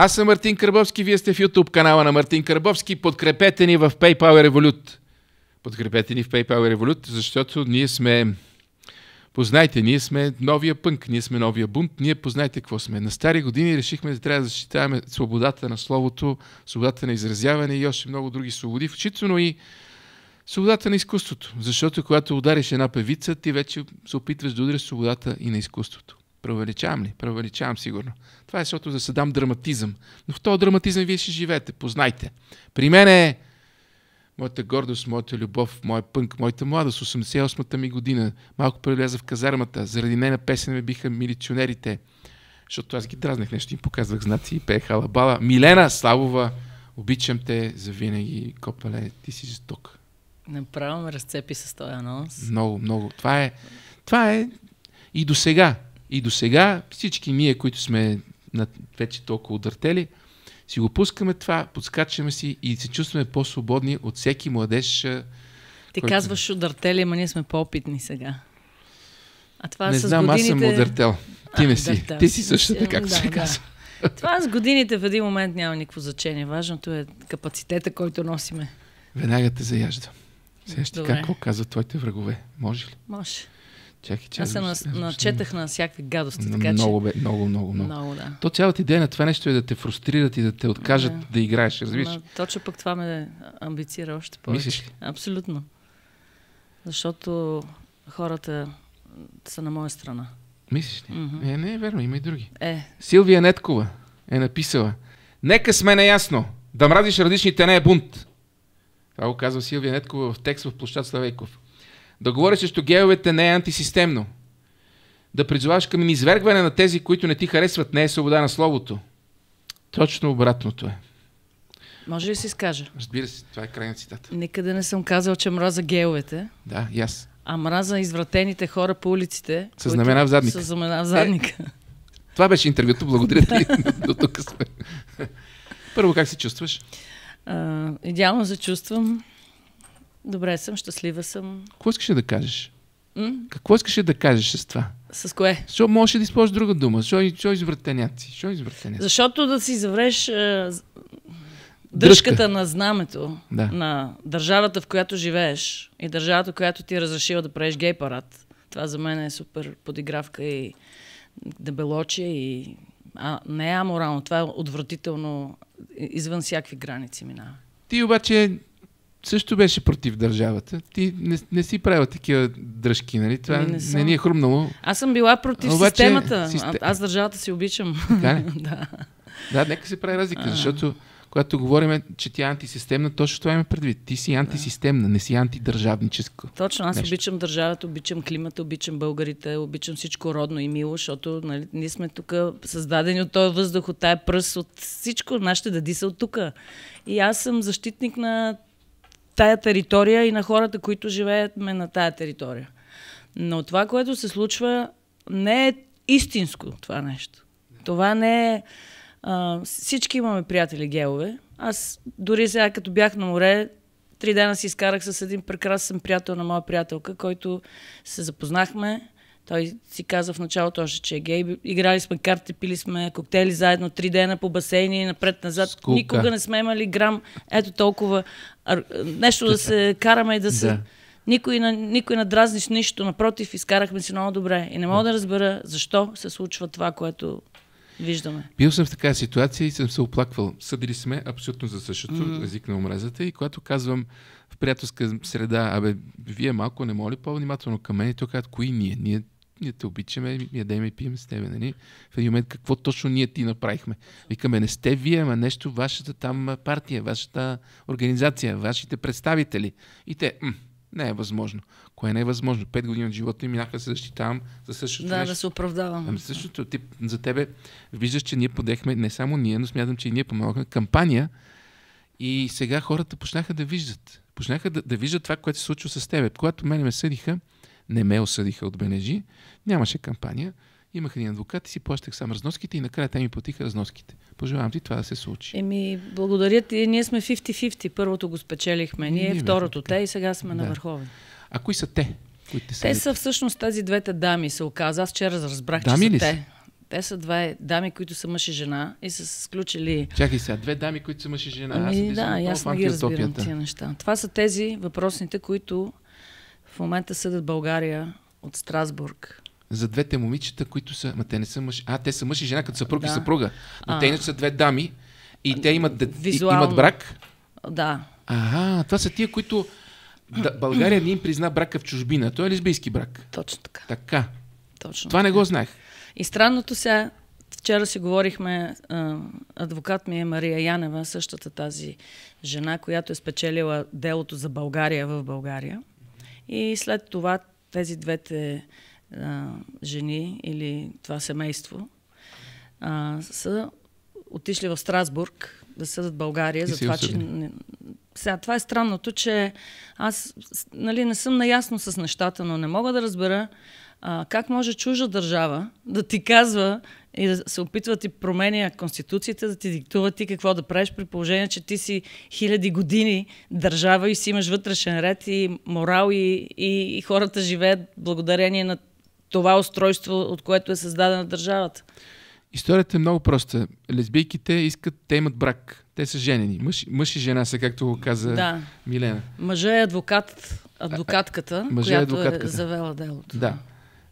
Аз съм Мартин Карбовски, вие сте в YouTube канала на Мартин Карбовски. Подкрепете ни в PayPal Revolut. Подкрепете ни в PayPal Revolut, защото ние сме... Познайте, ние сме новия пънк, ние сме новия бунт, ние познайте какво сме. На стари години решихме да трябва да защитаваме свободата на словото, свободата на изразяване и още много други свободи, включително и свободата на изкуството. Защото когато удариш една певица, ти вече се опитваш да удариш свободата и на изкуството. Преувеличавам ли? Преувеличавам сигурно. Това е защото да се дам драматизъм. Но в този драматизъм вие ще живеете, познайте. При мен е моята гордост, моята любов, моя пънк, моята младост, 88-та ми година. Малко прелеза в казармата. Заради нейна песен ме биха милиционерите. Защото аз ги дразнах нещо, им показвах знаци и пеха Лабала. Милена Славова, обичам те за винаги. Копале, ти си жесток. Направо ме разцепи с този анонс. Много, много. Това е, това е и до сега. И до сега всички ние, които сме на вече толкова удъртели, си го пускаме това, подскачаме си и се чувстваме по-свободни от всеки младеж. Ти който... казваш удъртели, ама ние сме по-опитни сега. А това не с знам, годините... аз съм удъртел. Ти не си. Да, Ти си същата, както да, се да. казва. Това с годините в един момент няма никакво значение. Важното е капацитета, който носиме. Веднага те заяжда. Сега ще какво казват твоите врагове. Може ли? Може. Чакай, че. Аз се начетах на всякакви гадости. Така, много, бе, много, много, много. много да. То цялата идея на това нещо е да те фрустрират и да те откажат да, да играеш, разбираш? точно пък това ме амбицира още повече. Мислиш ли? Абсолютно. Защото хората са на моя страна. Мислиш ли? Mm-hmm. Е, не е верно, има и други. Е. Силвия Неткова е написала Нека сме наясно, да мразиш различните не е бунт. Това го казва Силвия Неткова в текст в площад Славейков. Да говориш срещу геовете не е антисистемно. Да призоваваш към извергване на тези, които не ти харесват, не е свобода на словото. Точно обратното е. Може ли да си изкажа? Разбира се, това е крайна цитата. Никъде не съм казал, че мраза геовете. Да, и аз. А мраза извратените хора по улиците. С знамена в задника. С знамена в задника. Е, това беше интервюто. Благодаря ти. До тук сме. Първо, как се чувстваш? А, идеално се чувствам. Добре съм, щастлива съм. Какво искаш да кажеш? М? Какво искаше да кажеш с това? С кое? Що можеш да използваш друга дума? що извратеняци? Що извратеняци? Защото да си завреш е, дръжката Дръжка. на знамето да. на държавата, в която живееш и държавата, която ти е разрешила да правиш гей парад. Това за мен е супер подигравка и дебелочие и а, не е аморално. Това е отвратително извън всякакви граници минава. Ти обаче също беше против държавата. Ти не, не си правила такива дръжки, нали? Това не, не, не ни е хрумнало. Аз съм била против Обаче, системата. Систем... А, аз държавата си обичам. Така ли? да. да, нека се прави разлика, а защото когато говорим, че тя е антисистемна, точно това има предвид. Ти си антисистемна, не си антидържавническа. Точно, аз нещо. обичам държавата, обичам климата, обичам българите, обичам всичко родно и мило, защото нали, ние сме тук създадени от този въздух, от тая пръст, от всичко. Нашите дади са от тук. И аз съм защитник на тая територия и на хората, които живеят ме на тая територия. Но това, което се случва, не е истинско това нещо. Това не е... А, всички имаме приятели гелове. Аз дори сега, като бях на море, три дена си изкарах с един прекрасен приятел на моя приятелка, който се запознахме той си каза в началото още, че е гей. Играли сме карти, пили сме коктейли заедно три дена по басейни, напред-назад. Никога не сме имали грам. Ето толкова нещо да се караме и да се... Да. Никой, на, никой на дразниш нищо. Напротив, изкарахме си много добре. И не мога да. разбера защо се случва това, което виждаме. Бил съм в такава ситуация и съм се оплаквал. Съдили сме абсолютно за същото, mm-hmm. език на омразата. И когато казвам в приятелска среда, абе, вие малко не моля по-внимателно към мен, и то казват, кои ние? Ние ние те обичаме, ядем и пием с тебе, нали? В един момент какво точно ние ти направихме? Викаме, не сте вие, ама нещо вашата там партия, вашата организация, вашите представители. И те, м- не е възможно. Кое не е възможно? Пет години от живота ми минаха да се защитавам за същото. Да, нещо. да се оправдавам. Ами същото. Ти, за тебе виждаш, че ние подехме не само ние, но смятам, че и ние помогнахме кампания и сега хората почнаха да виждат. Почнаха да, да виждат това, което се случва с тебе. Когато мене ме съдиха, не ме осъдиха от Бенежи, нямаше кампания. Имах един адвокат и си плащах сам разноските и накрая те ми платиха разноските. Пожелавам ти това да се случи. Еми, благодаря ти. Ние сме 50-50. Първото го спечелихме ние, ние второто те и сега сме да. на върховен. А кои са те? Които са те са всъщност тези двете дами, се оказа. Аз вчера разбрах, дами че са ли те. Са? Те са две дами, които са мъж и жена и са сключили... Чакай сега, две дами, които са мъж и жена. Ами, аз да, аз не ги разбирам тези неща. Това са тези въпросните, които в момента съдят България от Страсбург. За двете момичета, които са... Ма те не са мъж... А, те са мъж и жена, като съпруг да. и съпруга. Но а. те не са две дами и а, те имат, дет... Визуално... имат брак. Да. Ага, това са тия, които... Да, България не им призна брака в чужбина. Той е лесбийски брак. Точно така. Така. Точно. Това така. не го знаех. И странното сега, вчера си говорихме, адвокат ми е Мария Янева, същата тази жена, която е спечелила делото за България в България. И след това тези двете а, жени или това семейство а, са отишли в Страсбург да съдат България за това, че... Сега, това е странното, че аз нали, не съм наясно с нещата, но не мога да разбера а, как може чужа държава да ти казва и да се опитват и променя конституцията, да ти диктува ти какво да правиш, при положение, че ти си хиляди години държава и си имаш вътрешен ред и морал и, и, и хората живеят благодарение на това устройство, от което е създадена държавата. Историята е много проста. Лесбийките искат, те имат брак. Те са женени. Мъж, мъж и жена са, както го каза да. Милена. Мъжът е адвокат, адвокатката, а, а, е която е, адвокатката. е завела делото. Да.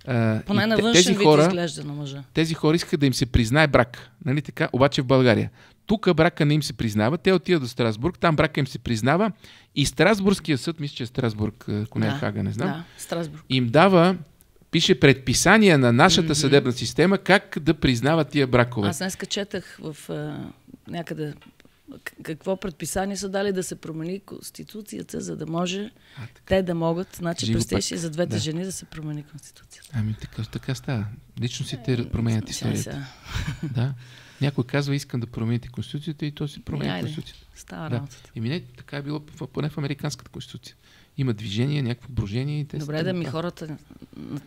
А, Поне на външен вид хора, изглежда на мъжа. Тези хора искат да им се признае брак. Нали така? Обаче в България. Тук брака не им се признава. Те отиват до Страсбург, там брака им се признава. И Страсбургския съд, мисля, че е Страсбург, ако не е да, Хага, не знам, да, Страсбург. им дава пише предписания на нашата mm-hmm. съдебна система как да признава тия бракове. Аз днес четах в а, някъде какво предписание са дали да се промени конституцията, за да може а, те да могат, значи представяш и за двете да. жени да се промени конституцията. Ами така, така става. Личностите е, променят историята. да. Някой казва, искам да промените конституцията и то си променя конституцията. Става да. работата. И ами не така е било поне в американската конституция има движение, някакво брожение. И те Добре, да ми пак. хората,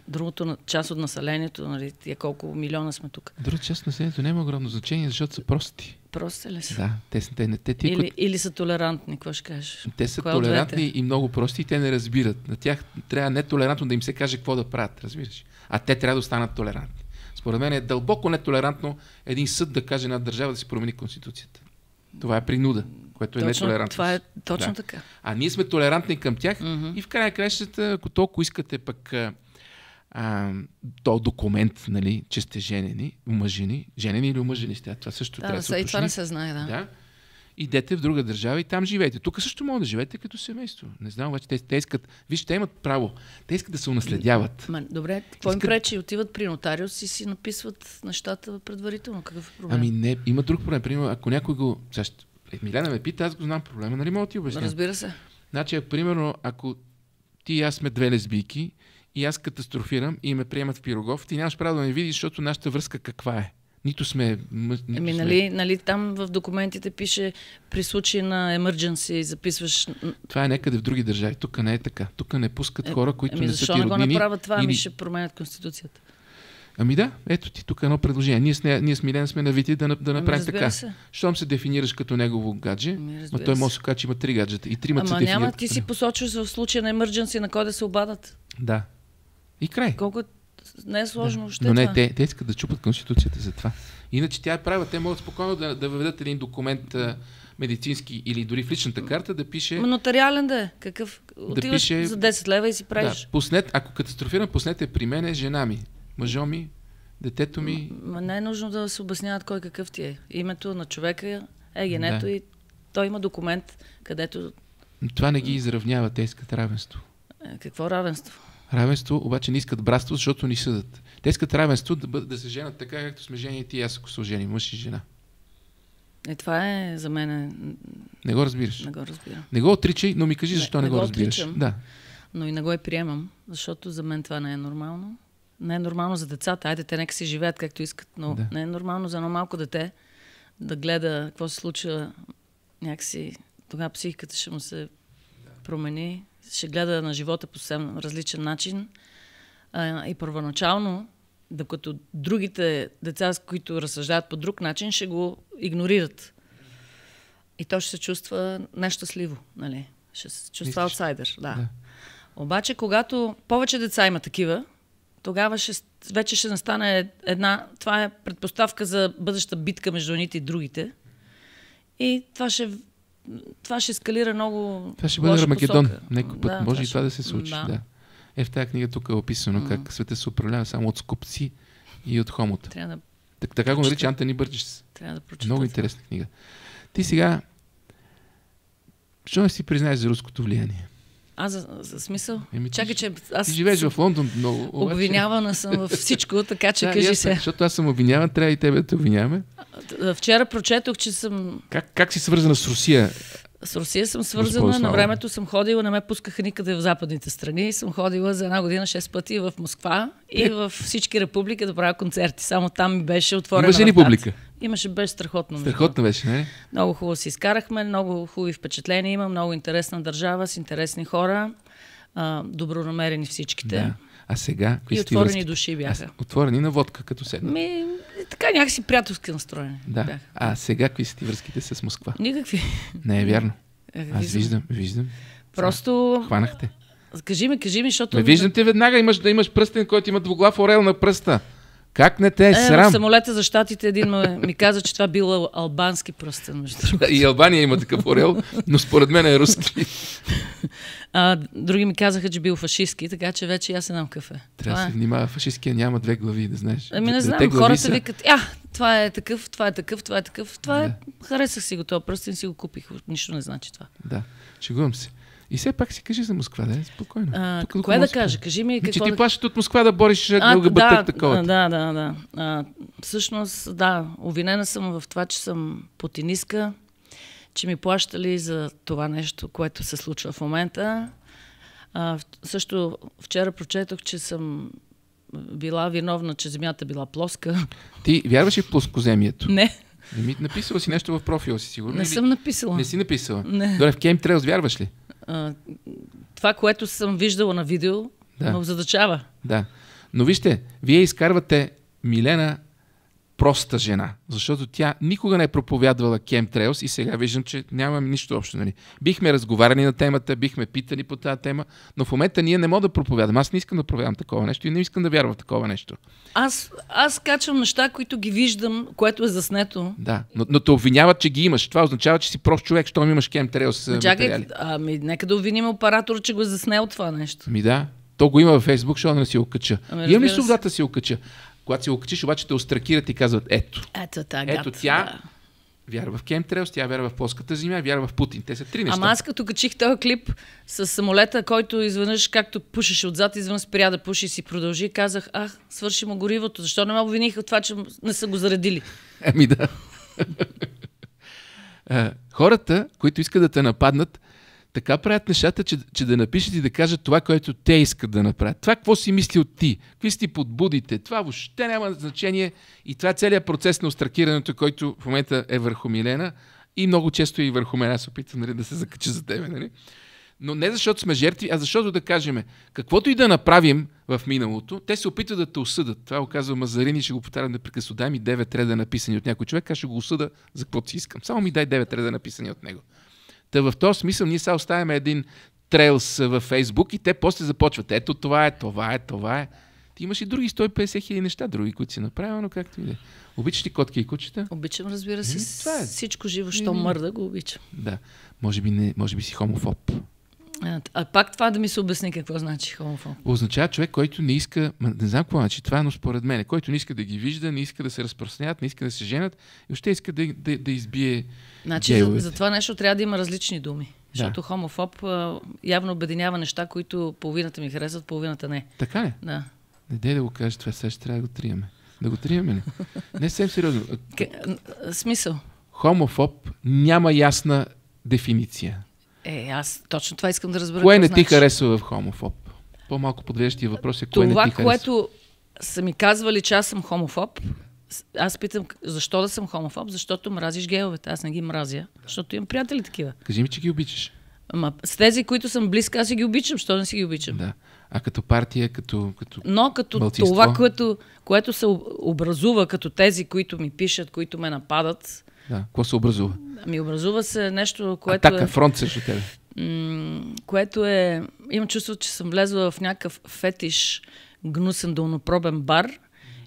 другото част от населението, нали, тия колко милиона сме тук. Друга част от населението няма огромно значение, защото са прости. Прости ли са? Да, те, те, те, те, те или, кои... или са толерантни, какво ще кажеш? Те са Кое толерантни и много прости и те не разбират. На тях трябва нетолерантно да им се каже какво да правят, разбираш. А те трябва да останат толерантни. Според мен е дълбоко нетолерантно един съд да каже на държава да си промени конституцията. Това е принуда което е нетолерантно. Това е точно да. така. А ние сме толерантни към тях mm-hmm. и в края кращата, ако толкова искате пък а, то документ, нали, че сте женени, омъжени, женени или омъжени сте, това също да, трябва да се и това не се знае, да. да. Идете в друга държава и там живеете. Тук също може да живеете като семейство. Не знам, обаче те, те искат, виж, те имат право, те искат да се унаследяват. Ма, добре, какво искат... им пречи? Отиват при нотариус и си написват нещата предварително. Какъв е проблем? Ами не, има друг проблем. Примерно, ако някой го... Сега, е, Милена ме пита, аз го знам проблема, нали мога да ти обясня? Разбира се. Значи, ако, примерно, ако ти и аз сме две лесбийки и аз катастрофирам и ме приемат в Пирогов, ти нямаш право да ме видиш, защото нашата връзка каква е? Нито сме... Нито Еми, сме... нали, нали там в документите пише при случай на емърдженси записваш... Това е някъде в други държави. Тук не е така. Тук не пускат е, хора, които еми, не са ти роднини. Защо не го направят това? Или... Ми ще променят Конституцията. Ами да, ето ти тук едно предложение. Ние ние с Милен сме навити да, да ами направим ами, така. Се. Щом се дефинираш като негово гадже, ами, ма той може да каже, че има три гаджета. И трима Ама няма, ти си посочваш в случая на emergency на кой да се обадат. Да. И край. Колко не е сложно да. още Но не, това. Те, те искат да чупат конституцията за това. Иначе тя е права. Те могат спокойно да, да въведат един документ медицински или дори в личната карта да пише... Но нотариален да е. Какъв? Да Отиваш пише... за 10 лева и си правиш. Да, пуснет, ако катастрофирам, поснете при мен жена ми мъжо ми, детето ми. М- не е нужно да се обясняват кой какъв ти е. Името на човека е генето да. и той има документ, където... Но това не ги изравнява, те искат равенство. Е, какво равенство? Равенство, обаче не искат братство, защото ни съдат. Те искат равенство да, бъд, да се женят така, както сме жени и ти аз, ако се жени, мъж и жена. Е, това е за мен. Не го разбираш. Не го разбирам. Не го отричай, но ми кажи защо не, не го, го разбираш. Отричам, да. Но и не го и приемам, защото за мен това не е нормално не е нормално за децата. Айде, те нека си живеят както искат, но да. не е нормално за едно малко дете да гледа какво се случва някакси. Тогава психиката ще му се промени, ще гледа на живота по съвсем различен начин. А, и първоначално, докато другите деца, с които разсъждават по друг начин, ще го игнорират. И то ще се чувства нещастливо, нали? Ще се чувства аутсайдър. аутсайдер, да. да. Обаче, когато повече деца има такива, тогава ще, вече ще настане една... Това е предпоставка за бъдеща битка между едните и другите. И това ще, това ще ескалира много Това ще бъде Армагедон. Некой път да, може и това ще... да се случи. Да. да. Е, в тази книга тук е описано mm-hmm. как света се управлява само от скупци и от хомота. Трябва да так, така го нарича Антони Бърджис. Трябва да прочета. Много интересна книга. Ти сега... Защо не си признаеш за руското влияние? Аз за, за смисъл. Еми, Чакай, че аз. Ти живееш в Лондон много. Обаче... Обвинявана съм във всичко, така че да, кажи се. Защото аз съм обвиняван, трябва и тебе да те обвиняваме. Вчера прочетох, че съм. Как, как си свързана с Русия? С Русия съм свързана. на времето съм ходила, не ме пускаха никъде в западните страни. Съм ходила за една година 6 пъти в Москва и е. в всички републики да правя концерти. Само там ми беше отворена. Имаше ли публика? Имаше, беше страхотно. Страхотно беше, не? Много хубаво си изкарахме, много хубави впечатления. Има много интересна държава с интересни хора, добронамерени всичките. Да. А сега... И отворени връзки, души бяха. А, отворени на водка, като седна. Ми, така някакси приятелски настроени. Да. Бяха. А сега какви са ти връзките с Москва? Никакви. Не е вярно. Е, Аз виждам, виждам. Просто... Хванахте. Кажи ми, кажи ми, защото... Ме виждам те веднага, имаш да имаш пръстен, който има двуглав орел на пръста. Как не те е, е срам? Е, в самолета за щатите един ме, ми каза, че това бил албански пръстен. Между и Албания има такъв орел, но според мен е руски. А, други ми казаха, че бил фашистски, така че вече аз знам кафе. Трябва да се внимава. Фашистския няма две глави, да знаеш. Ами не знам, хората са... викат, а, това е такъв, това е такъв, това е такъв, това е да. е... Харесах си го, това пръстен си го купих, нищо не значи това. Да, чегувам се. И все пак си кажи за Москва, да е спокойно. А, Тук, кое да Москва. кажа? Е. Кажи ми значи, какво... Че ти плащат от Москва да бориш друга ЛГБТ да, такова. Да, да, да. А, всъщност, да, обвинена съм в това, че съм потиниска, че ми плащали за това нещо, което се случва в момента. А, също вчера прочетох, че съм била виновна, че земята била плоска. Ти вярваш ли в плоскоземието? Не. Не ми написала си нещо в профила си, сигурно? Не Или... съм написала. Не си написала. Не. Добре, в Кейм Трейлс вярваш ли? а, това, което съм виждала на видео, да. ме озадачава. Да. Но вижте, вие изкарвате Милена проста жена, защото тя никога не е проповядвала кемтрейлс и сега виждам, че нямам нищо общо. Нали. Бихме разговаряли на темата, бихме питали по тази тема, но в момента ние не мога да проповядам. Аз не искам да проповядам такова нещо и не искам да вярвам в такова нещо. Аз, аз качвам неща, които ги виждам, което е заснето. Да, но, но те обвиняват, че ги имаш. Това означава, че си прост човек, щом имаш кемтрейлс Чакай, Ами, нека да обвиним оператор, че го е заснел това нещо. Ми да, то го има във Фейсбук, защото не си окача. Ами, Имам ли свободата си окача? Когато си го качиш, обаче те остракират и казват, ето. Ето, та, ето тя да. вярва в Кемтрелс, тя вярва в плоската земя, вярва в Путин. Те са три неща. Ама аз като качих този клип с самолета, който изведнъж, както пушеше отзад, извън спря да пуши и си продължи, казах, ах, свърши му горивото. Защо не ме обвиниха това, че не са го заредили? Ами да. Хората, които искат да те нападнат, така правят нещата, че, че да напишат и да кажат това, което те искат да направят. Това, какво си мисли от ти, какви си ти подбудите, това въобще няма значение и това е целият процес на остракирането, който в момента е върху Милена и много често е и върху мен. Аз опитвам нали, да се закача за тебе. Нали? Но не защото сме жертви, а защото да кажем, каквото и да направим в миналото, те се опитват да те осъдат. Това го казва Мазарини, ще го повтарям непрекъснато. Дай ми 9 реда написани от някой човек, аз ще го осъда за каквото си искам. Само ми дай 9 реда написани от него. Та в този смисъл ние сега оставяме един трейлс във Фейсбук и те после започват. Ето това е, това е, това е. Ти имаш и други 150 хиляди неща, други, които си направил, но както и да. Е. Обичаш ли котки и кучета? Обичам, разбира се. Ами, това е. Всичко живо, що ами, мърда, го обичам. Да. Може би, не, може би си хомофоб. Е, а, пак това да ми се обясни какво значи хомофоб. Означава човек, който не иска, не знам какво значи това, но според мен, който не иска да ги вижда, не иска да се разпространят, не иска да се женят, и още иска да, да, да избие Значи за, за това нещо трябва да има различни думи. Да. Защото хомофоб явно обединява неща, които половината ми харесват, половината не. Така ли? Да. Не дай да го кажеш това, сега ще трябва да го триеме. Да го триеме ли? Не съвсем сериозно. К... Смисъл? Хомофоб няма ясна дефиниция. Е, аз точно това искам да разбера. Кое не значи. ти харесва в хомофоб? По-малко подвеждащия въпрос е кое това, не ти харесва. Това, което са ми казвали, че аз съм хомофоб, аз питам, защо да съм хомофоб? Защото мразиш геовете. Аз не ги мразя, защото имам приятели такива. Кажи ми, че ги обичаш. Ама с тези, които съм близка, аз си ги обичам. Що не си ги обичам? Да. А като партия, като. като Но като мълчинство... това, което, което се образува, като тези, които ми пишат, които ме нападат. Да. Какво се образува? Ами образува се нещо, което Атака, е... фронт срещу тебе. Което е... Имам чувство, че съм влезла в някакъв фетиш, гнусен, дълнопробен бар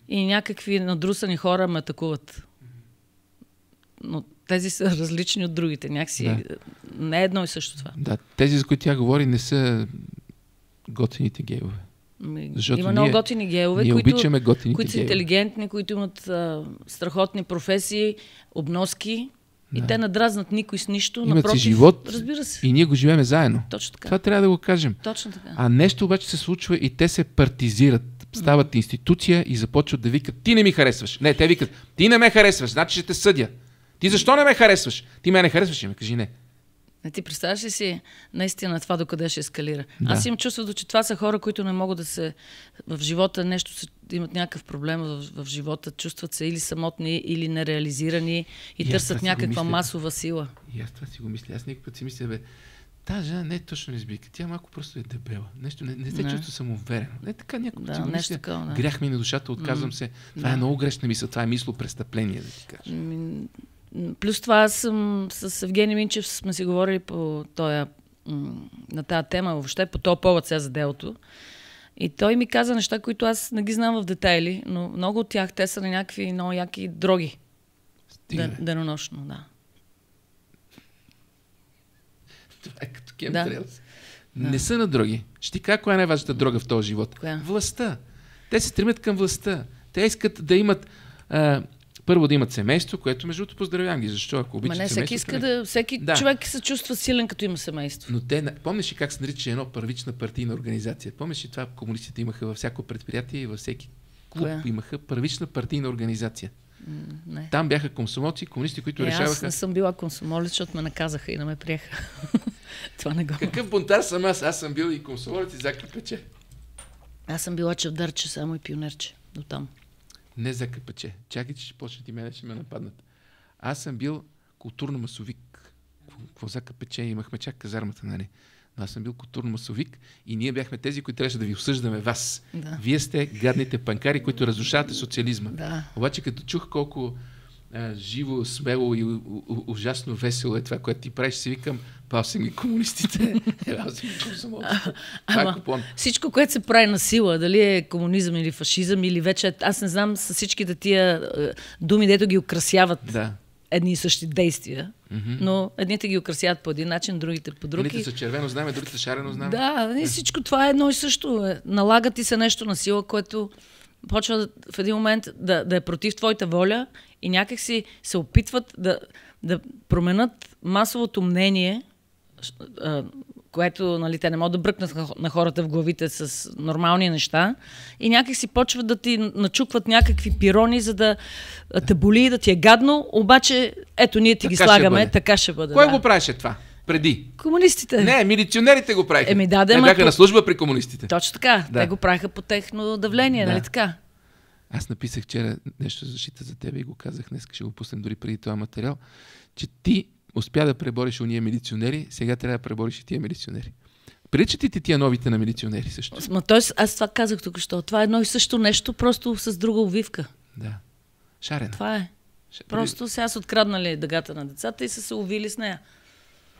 и някакви надрусани хора ме атакуват. Но тези са различни от другите. Някакси да. не е едно и също това. Да, тези, за които тя говори, не са готините гейове. Ами, Защото Има много готини гейове, ние които, готините които са интелигентни, които имат а, страхотни професии, обноски, и да. те надразнат никой с нищо. Имат напротив, си живот. Разбира се. И ние го живеем заедно. Точно така. Това трябва да го кажем. Точно така. А нещо обаче се случва и те се партизират. Стават mm. институция и започват да викат ти не ми харесваш. Не, те викат ти не ме харесваш, значи ще те съдя. Ти защо не ме харесваш? Ти ме не харесваш и ами ме кажи не. Не ти представяш ли си наистина това докъде ще ескалира? Да. Аз имам чувството, че това са хора, които не могат да се... В живота нещо се, имат някакъв проблем в, в живота. Чувстват се или самотни, или нереализирани и, и търсят някаква масова сила. И аз това си го мисля. Аз някакъв път си мисля, бе, Та жена не е точно избика. Тя малко просто е дебела. Нещо, не, не се не. чувства самоуверено. Не така някакво да, си нещо такова, да. Грях ми е на душата, отказвам се. Това е да. е много грешна мисъл. Това е мисло престъпление, да ти кажа. Ами, Плюс това аз съм с Евгений Минчев сме си говорили по тоя, на тази тема, въобще по този повод сега за делото. И той ми каза неща, които аз не ги знам в детайли, но много от тях те са на някакви много яки дроги. Стига. Денонощно, да. Това е като кем. Да. Не са на други. Ще ти кажа коя е най-важната дрога в този живот. Коя? Властта. Те се стремят към властта. Те искат да имат а, първо да имат семейство, което между другото поздравявам ги. Защо? Ако обичат Ма не, всеки иска нали? да. Всеки да. човек се чувства силен, като има семейство. Но те, помниш ли как се нарича едно първична партийна организация? Помниш ли това комунистите имаха във всяко предприятие и във всеки клуб Коя? имаха първична партийна организация? Не. Там бяха консумоци, комунисти, които е, решаваха. Аз не съм била консумолец, защото ме наказаха и не ме приеха. Това не го. Какъв бунтар съм аз? Аз съм бил и консумолец и заклепече. Аз съм била чевдарче, само и пионерче. До там. Не за КПЧ. Чакай, че ще почнат и мене, ще ме нападнат. Аз съм бил културно-масовик. Какво за КПЧ? Имахме чак казармата, нали? Но аз съм бил културно-масовик и ние бяхме тези, които трябваше да ви осъждаме вас. Да. Вие сте гадните панкари, които разрушавате социализма. Да. Обаче като чух колко е, живо, смело и ужасно весело е това, което ти правиш. Си викам, си ми комунистите, е, ми е всичко, което се прави на сила, дали е комунизъм или фашизъм, или вече, аз не знам с всичките тия думи, дето ги украсяват. едни и същи действия, но едните ги украсяват по един начин, другите по други. Едните са червено знаме, другите са шарено знаме. Да, и всичко това е едно и също. Налага ти се нещо на сила, което почва в един момент да, да е против твоята воля и някак си се опитват да, да променят масовото мнение, което нали, те не могат да бръкнат на хората в главите с нормални неща и някак си почват да ти начукват някакви пирони, за да те боли и да ти е гадно, обаче ето ние ти така ги слагаме, ще така ще бъде. Кой да. го правеше това? Преди. Комунистите. Не, милиционерите го правиха. Еми, да, да, бяха по... на служба при комунистите. Точно така. Да. Те го правиха по техно давление, да. нали така? Аз написах вчера нещо за защита за тебе и го казах днес, ще го пуснем дори преди това материал, че ти успя да пребориш уния милиционери, сега трябва да пребориш и тия милиционери. Пречете ти тия новите на милиционери също? Ма, тоест, аз това казах тук, що това е едно и също нещо, просто с друга увивка. Да. Шарена. Това е. Шарена. Просто сега са откраднали дъгата на децата и са се увили с нея.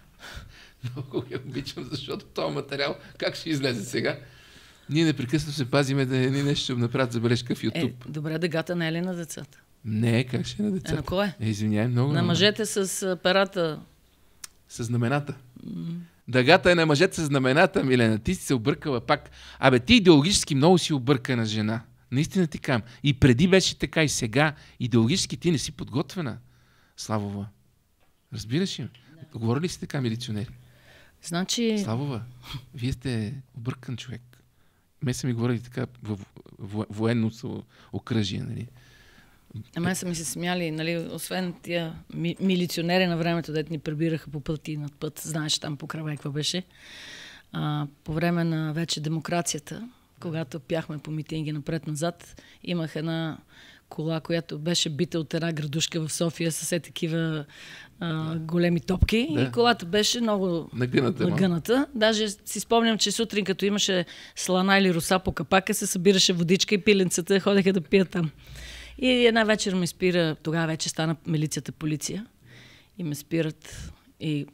Много я обичам, защото този материал как ще излезе сега? Ние непрекъснато се пазиме да ни нещо ще направят забележка в е, YouTube. Е, добре, дъгата не е ли на децата? Не, как ще е на децата? Е, на кое? Е, извиняй, много. На мъжете с парата. С знамената. Дъгата е на мъжете с знамената, Милена. Ти си се объркала пак. Абе, ти идеологически много си объркана жена. Наистина ти кам. И преди беше така, и сега. Идеологически ти не си подготвена, Славова. Разбираш ли? Да. Говорили си така, милиционери? Значи... Славова, вие сте объркан човек. Ме са ми говорили така в военно окръжие, нали. А мен са ми се смяли, нали, освен тия ми, милиционери на времето, дете ни прибираха по пъти над път, знаеш там по крава каква беше. А, по време на вече демокрацията, когато пяхме по митинги напред-назад, имах една кола, която беше бита от една градушка в София с е такива а, големи топки. Да. И колата беше много нагъната. нагъната. Даже си спомням, че сутрин, като имаше слана или руса по капака, се събираше водичка и пиленцата ходеха да пият там. И една вечер ме спира, тогава вече стана милицията полиция. И ме спират и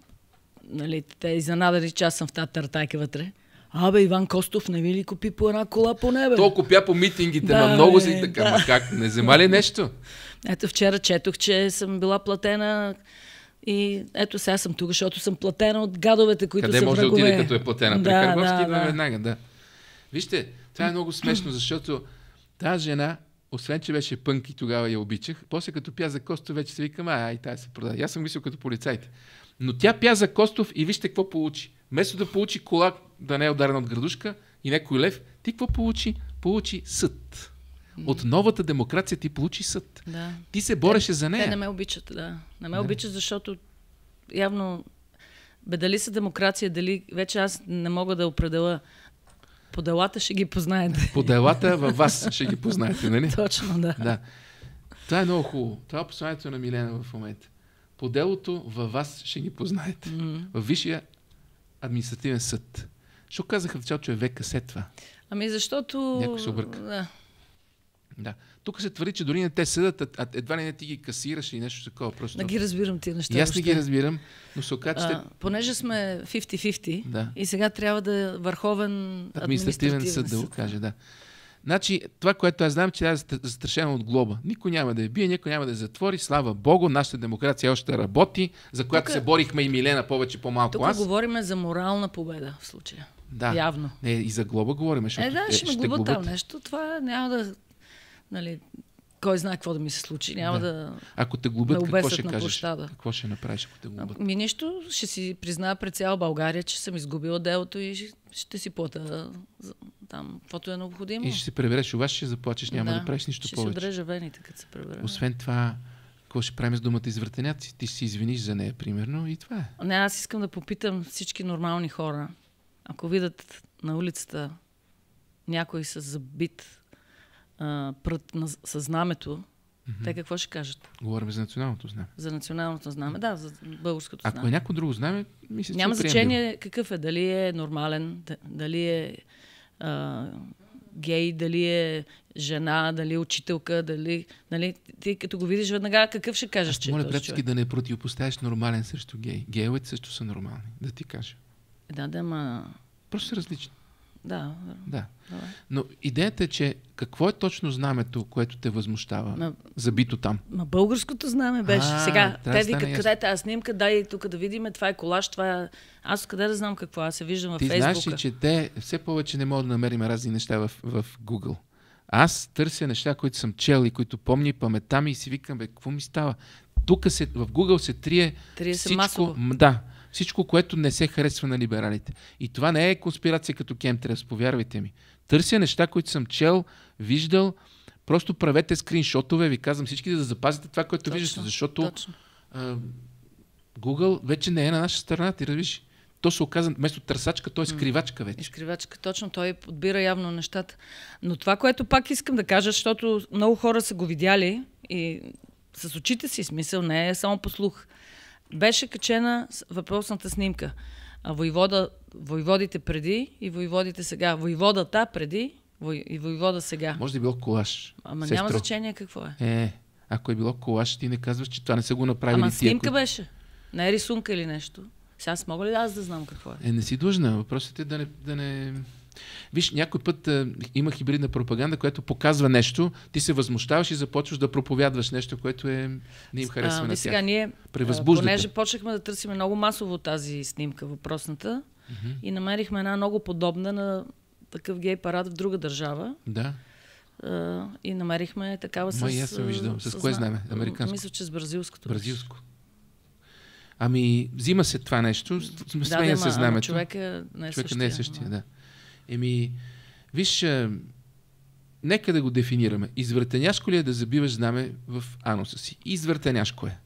нали, те изненадали, че аз съм в тази тартайка вътре. Абе, Иван Костов не ви ли купи по една кола по небе? То купя по митингите, да, на много си така. Да. как, не взема ли нещо? Ето вчера четох, че съм била платена и ето сега съм тук, защото съм платена от гадовете, които Къде са може врагове. да отиде, като е платена? При да, да, идва да. веднага, да. Вижте, това е много смешно, защото тази жена, освен че беше пънк и тогава я обичах, после като пя за Костов, вече се викам, ай, тази се продава. Аз съм мислил като полицайите. Но тя пя за Костов и вижте какво получи. Вместо да получи кола, да не е ударен от градушка и някой лев, ти какво получи? Получи съд. От новата демокрация ти получи съд. Да. Ти се бореше те, за нея. Те не ме обичат, да. Не ме не. обичат, защото явно бе дали са демокрация, дали вече аз не мога да определя. По делата ще ги познаете. По делата във вас ще ги познаете, нали? Точно, да. да. Това е много хубаво. Това е посланието на Милена в момента. По делото във вас ще ги познаете. Mm-hmm. Във висшия административен съд? Що казаха в началото, че е века след това? Ами защото... Някой се обърка. Да. Да. Тук се твърди, че дори не те съдат, а едва ли не ти ги касираш и нещо такова. Просто... Не ги разбирам тия неща. И аз не ги разбирам, но се окачате... А, понеже сме 50-50 да. и сега трябва да е върховен административен, административен съд, съд да го каже, да. Значи, това, което аз знам, че аз е застрашено от глоба. Никой няма да я е бие, никой няма да я е затвори. Слава Богу, нашата демокрация още работи, за която тука, се борихме и Милена повече по-малко. Тук говорим за морална победа в случая. Да. Явно. Не, и за глоба говорим. Е, да, ще ме глобата нещо. Това няма да... Нали, кой знае какво да ми се случи. Няма да. да ако те глобят, какво ще кажеш? Площада. Какво ще направиш, ако те глобят? Ми нищо, ще си призная пред цяла България, че съм изгубила делото и ще, ще си плата там, каквото е необходимо. И ще се пребереш, обаче ще заплачеш, няма да, да правиш нищо ще повече. Ще се отрежа вените, като се пребера. Освен това, какво ще правим с думата извратеняци? Ти ще се извиниш за нея, примерно, и това е. Не, аз искам да попитам всички нормални хора. Ако видят на улицата някой с забит а, прът на, със знамето, Mm-hmm. Те какво ще кажат? Говорим за националното знаме. За националното знаме, да, за българското знаме. Ако е някой друго знаме, мисля, Няма е значение какъв е, дали е нормален, дали е а, гей, дали е жена, дали е учителка, дали... Нали, ти като го видиш веднага, какъв ще кажеш, че е моля, е този да не противопоставяш нормален срещу гей. Гейовете също са нормални, да ти кажа. Да, да, ма... Просто са различни. Да. да. Но идеята е, че какво е точно знамето, което те възмущава? за бито там. Ма българското знаме беше. А, Сега, те викат, къде е тази снимка, дай тук да видим, това е колаж, това е... Аз къде да знам какво, аз се виждам във Ти Фейсбука. Ти знаеш ли, че те все повече не могат да намерим разни неща в, в Google. Аз търся неща, които съм чел и които помня и паметта ми и си викам, бе, какво ми става? Тук се, в Google се трие, трие всичко, се масово. Да, всичко, което не се харесва на либералите. И това не е конспирация като Кемтрес, повярвайте ми. Търся неща, които съм чел, виждал. Просто правете скриншотове, ви казвам всички, да запазите това, което точно, виждате, защото точно. А, Google вече не е на наша страна, ти разбираш. То се оказа, вместо търсачка, той е скривачка вече. Изкривачка, точно. Той подбира явно нещата. Но това, което пак искам да кажа, защото много хора са го видяли и с очите си, смисъл не е само послух. слух беше качена въпросната снимка. А войвода, войводите преди и войводите сега. Войводата преди и войвода сега. Може да е било колаш. Ама сестро. няма значение какво е. Е, ако е било колаш, ти не казваш, че това не са го направили Ама снимка тия, кои... беше. Не е рисунка или нещо. Сега аз мога ли да аз да знам какво е? Е, не си длъжна. Въпросът е да не, да не Виж, някой път а, е, има хибридна пропаганда, която показва нещо, ти се възмущаваш и започваш да проповядваш нещо, което е, не им харесва а, на тях. Сега ние, понеже почнахме да търсим много масово тази снимка, въпросната, mm-hmm. и намерихме една много подобна на такъв гей парад в друга държава. Да. А, и намерихме такава Май, с... аз съм виждал. С, с кое знаме? Американско? Мисля, че с бразилското. Бразилско. Ами, взима се това нещо, сме да, да, се знамето. Човека не е човека същия. Не е същия да. Еми, виж, е, нека да го дефинираме. Извъртеняшко ли е да забиваш знаме в ануса си? Извъртеняшко е.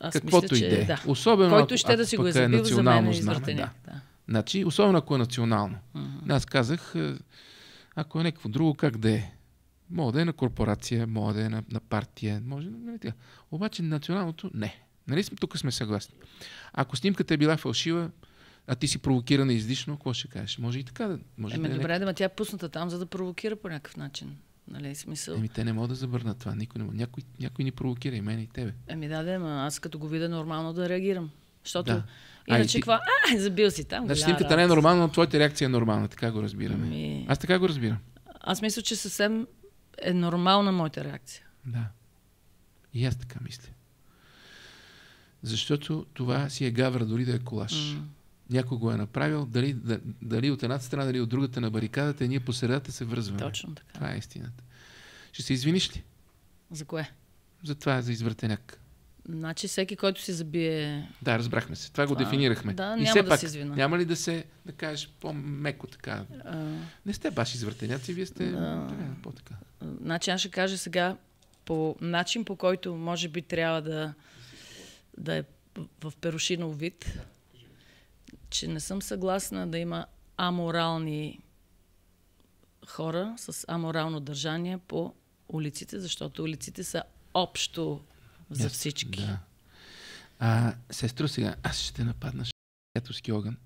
Аз Каквото мисля, и да е. Особено Който ще ако да си го е, е забил, е за мен е знаме, да. да. Значи, особено ако е национално. Uh-huh. Аз казах, е, ако е някакво друго, как да е? Мога да е на корпорация, мога да е на, на партия, може да нали е Обаче националното не. Нали тук сме съгласни. Ако снимката е била фалшива, а ти си провокирана излишно, какво ще кажеш? Може и така да. Може Еми, да е добре, да, тя е пусната там, за да провокира по някакъв начин. Нали, е смисъл? Еми, те не могат да забърнат това. Никой, не... някой, някой ни провокира, и мен, и тебе. Еми, да, да, ама аз като го видя нормално да реагирам. Защото да. иначе ти... какво? А, забил си там. Значи снимката не е нормална, но твоята реакция е нормална. Така го разбираме. Ами... Аз така го разбирам. Аз мисля, че съвсем е нормална моята реакция. Да. И аз така мисля. Защото това си е гавра, дори да е колаш. Mm някой го е направил, дали, дали от едната страна, дали от другата на барикадата, и ние по средата се връзваме. Точно така. Това е истината. Ще се извиниш ли? За кое? За това, за извратеняк. Значи всеки, който си забие... Да, разбрахме се. Това, това... го дефинирахме. Да, няма все да пак, се извина. Няма ли да се, да кажеш, по-меко така? А... Не сте баш извратеняци, вие сте а... да, по-така. Значи аз ще кажа сега по начин, по който може би трябва да, да е в перушинов вид че не съм съгласна да има аморални хора с аморално държание по улиците, защото улиците са общо за Ясно, всички. Да. А, сестро, сега аз ще те нападна ето е ски огън.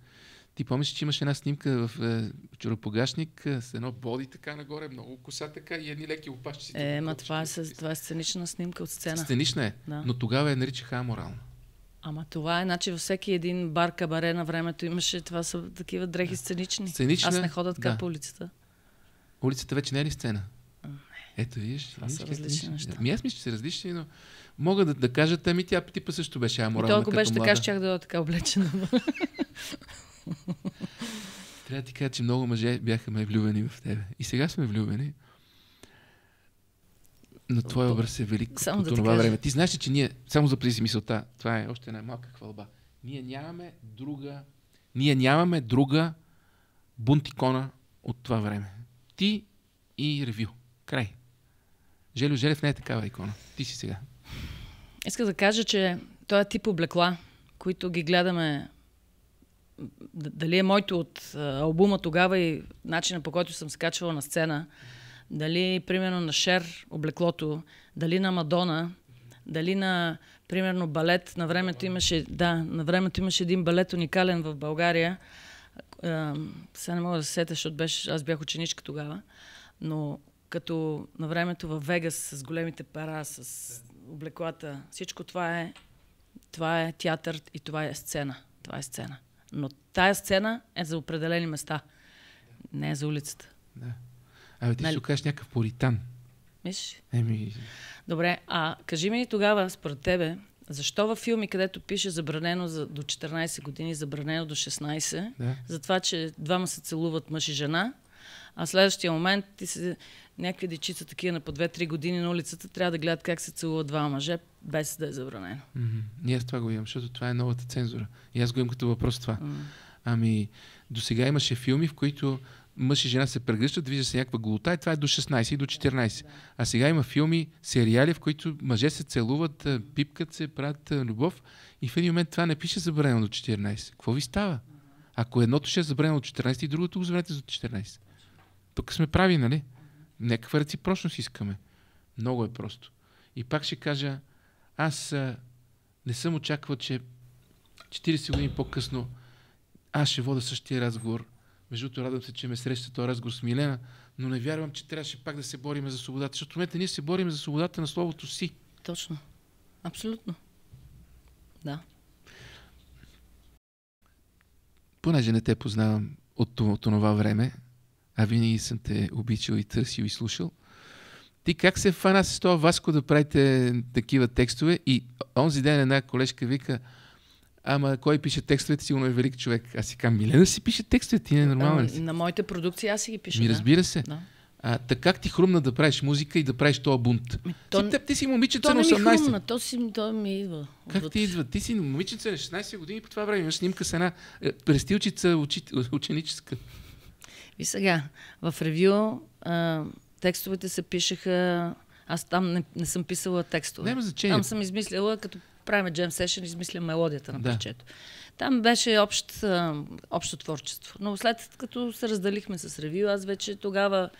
Ти помниш, че имаше една снимка в е, Чоропогашник е, с едно боди така нагоре, много коса така и едни леки опашчици. Е, ма това е, това е сценична снимка от сцена. Сценична е, да. но тогава я наричаха аморална. Ама това е, значи във всеки един бар кабаре на времето имаше, това са такива дрехи сценични. Сценична, Аз не ходя така да. по улицата. Улицата вече не е ли сцена? Не. Ето, виж. Това виж, са различни неща. Ами аз мисля, че са различни, но мога да, да кажа, ами тя типа също беше аморална. И беше млада. така, щях да дойда така облечена. Трябва да ти кажа, че много мъже бяха ме влюбени в тебе. И сега сме влюбени на твоя образ е велик само да това време. Ти знаеш, че ние, само за си мисълта, това е още една малка хвалба. Ние нямаме друга, ние нямаме друга бунтикона от това време. Ти и ревю. Край. Желю Желев не е такава икона. Ти си сега. Иска да кажа, че този е тип облекла, които ги гледаме, дали е моето от албума тогава и начина по който съм скачвала на сцена, дали, примерно, на Шер облеклото, дали на Мадона, дали на, примерно, балет. На времето имаше, да, на времето имаше един балет уникален в България. А, е, сега не мога да се сетя, защото беше, аз бях ученичка тогава. Но като на времето в Вегас с големите пара, с облеклата, всичко това е, това е театър и това е сцена. Това е сцена. Но тая сцена е за определени места. Не е за улицата. Да. Абе, ти нали... ще окажеш някакъв пуритан. Миш? Еми... Добре, а кажи ми тогава, според тебе, защо във филми, където пише забранено за, до 14 години, забранено до 16, да. за това, че двама се целуват мъж и жена, а следващия момент ти се, някакви дечица такива на по 2-3 години на улицата трябва да гледат как се целуват два мъже, без да е забранено. Mm-hmm. И аз това го имам, защото това е новата цензура. И аз го имам като въпрос това. Mm-hmm. Ами, до сега имаше филми, в които мъж и жена се прегръщат, вижда се някаква голота и това е до 16 и до 14. А сега има филми, сериали, в които мъже се целуват, пипкат се, правят любов и в един момент това не пише забранено до 14. Какво ви става? Ако едното ще е забранено до 14 и другото го забранете за 14. Тук сме прави, нали? Някаква реципрочност искаме. Много е просто. И пак ще кажа, аз не съм очаквал, че 40 години по-късно аз ще вода същия разговор между другото, радвам се, че ме среща този разговор с Милена, но не вярвам, че трябваше пак да се бориме за свободата, защото в момента ние се борим за свободата на словото си. Точно. Абсолютно. Да. Понеже не те познавам от, от това време, а винаги съм те обичал и търсил и слушал, ти как се фана с това Васко да правите такива текстове? И онзи ден една колежка вика, Ама кой пише текстовете, сигурно е велик човек. Аз си казвам, Милена си пише текстовете, ти не е нормален ами, нали си. На моите продукции аз си ги пиша. Ми, да. разбира се. Да. А, така ти хрумна да правиш музика и да правиш този бунт. Ми, то, ти, ти си момичеца на 18. Ми хрумна, то, си, то ми идва. Как ти идва? Ти си момичеца на 16 години по това време. Имаш снимка с една е, престилчица учи, ученическа. И сега, в ревю а, текстовете се пишеха аз там не, не съм писала текстове. Няма значение. Там съм измислила, като правим джем сешен, измислям мелодията на парчето. Да. Там беше общ, общо творчество. Но след като се разделихме с ревю, аз вече тогава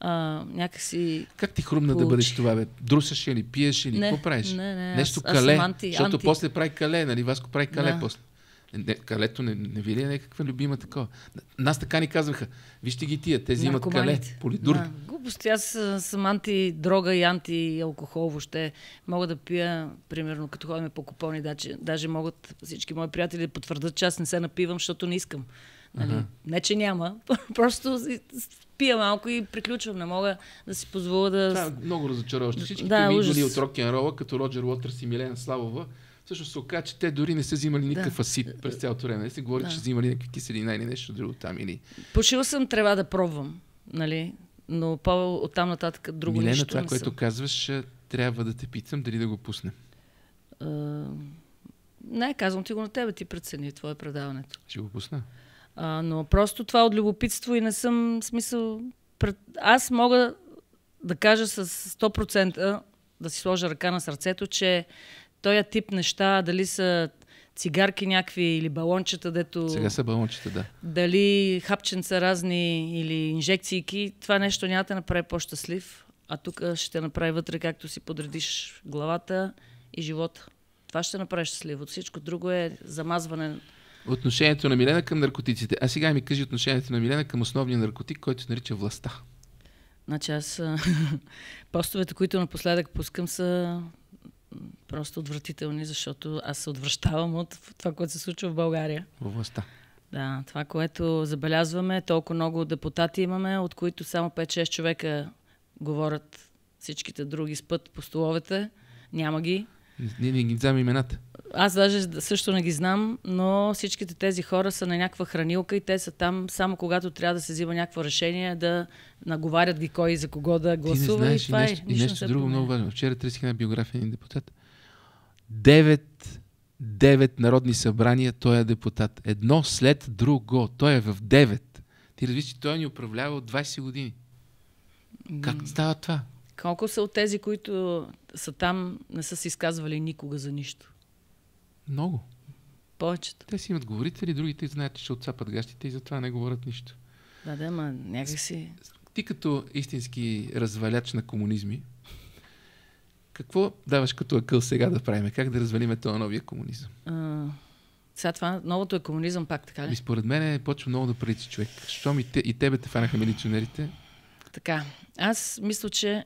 а, някакси... Как ти хрумна получи. да бъдеш това, бе? Друсаш или пиеш ли, какво правиш? Не, не, Нещо аз, кале, аз анти, защото анти. после прави кале, нали? Васко прави кале да. после. Не, калето не, не ви ли е някаква любима такова? Нас така ни казваха. Вижте ги тия, тези имат кале, полидур. Да, глупости. Аз съм антидрога и антиалкохол въобще. Мога да пия, примерно, като ходим по купони, даже, даже могат всички мои приятели да потвърдят, че аз не се напивам, защото не искам. Нали? Ага. Не, че няма. Просто пия малко и приключвам. Не мога да си позволя да... Това е много разочароващо. Всички да, ми идоли нали, от рок н рола като Роджер Уотърс и Милена Славова, всъщност се оказа, че те дори не са взимали никакъв да. асид е, през цялото време. Не се говори, да. че са взимали някакви киселина или нещо друго там. Или... Пушила съм трябва да пробвам, нали? Но Павел оттам нататък друго Милена, нищо това, не което съм. казваш, е, трябва да те питам дали да го пуснем. не, казвам ти го на тебе, ти прецени, твое предаването. Ще го пусна. А, но просто това от любопитство и не съм смисъл... Пред... Аз мога да кажа с 100% да си сложа ръка на сърцето, че тоя тип неща, дали са цигарки някакви или балончета, дето... Сега са балончета, да. Дали хапченца разни или инжекции, това нещо няма да направи по-щастлив, а тук ще те направи вътре, както си подредиш главата и живота. Това ще направи щастлив. От всичко друго е замазване. Отношението на Милена към наркотиците. А сега ми кажи отношението на Милена към основния наркотик, който се нарича властта. Значи аз постовете, които напоследък пускам са просто отвратителни, защото аз се отвръщавам от това, което се случва в България. Във властта. Да, това, което забелязваме, толкова много депутати имаме, от които само 5-6 човека говорят всичките други спът по столовете. Няма ги. Ние не ги знам имената. Аз даже също не ги знам, но всичките тези хора са на някаква хранилка и те са там само когато трябва да се взима някакво решение да наговарят ги кой и за кого да гласува. Ти не знаеш, и, това и нещо, е, и нещо, нещо друго много важно. Вчера търсих една биография на един депутат. Девет, девет народни събрания той е депутат. Едно след друго. Той е в девет. Ти разбираш, че той ни е управлява от 20 години. Как става това? Колко са от тези, които са там, не са се изказвали никога за нищо? Много. Повечето. Те си имат говорители, другите знаят, че ще отцапат гащите и затова не говорят нищо. Да, да, ма някакси... Ти като истински разваляч на комунизми, какво даваш като акъл сега да правим? Как да развалиме този новия комунизъм? А, сега това новото е комунизъм пак, така ли? И според мен е почва много да прилича човек. Щом те, и тебе те фанаха милиционерите. Така. Аз мисля, че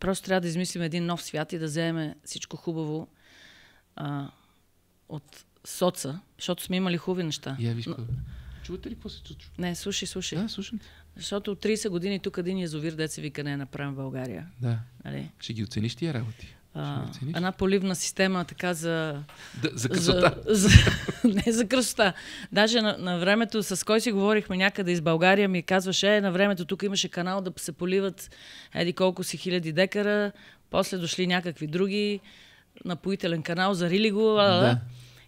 Просто трябва да измислим един нов свят и да вземем всичко хубаво а, от соца, защото сме имали хубави неща. Я виж, Но... Е. Чувате ли какво се случва? Не, слушай, слушай. Да, слушам. Защото от 30 години тук един язовир, деца вика, не е направен в България. Да. Нали? Ще ги оцениш тия работи а, една поливна система така за... Да, за красота. За, за, не за красота. Даже на, на времето, с кой си говорихме някъде из България, ми казваше, е, на времето тук имаше канал да се поливат еди колко си хиляди декара, после дошли някакви други, напоителен канал, зарили го. А, да.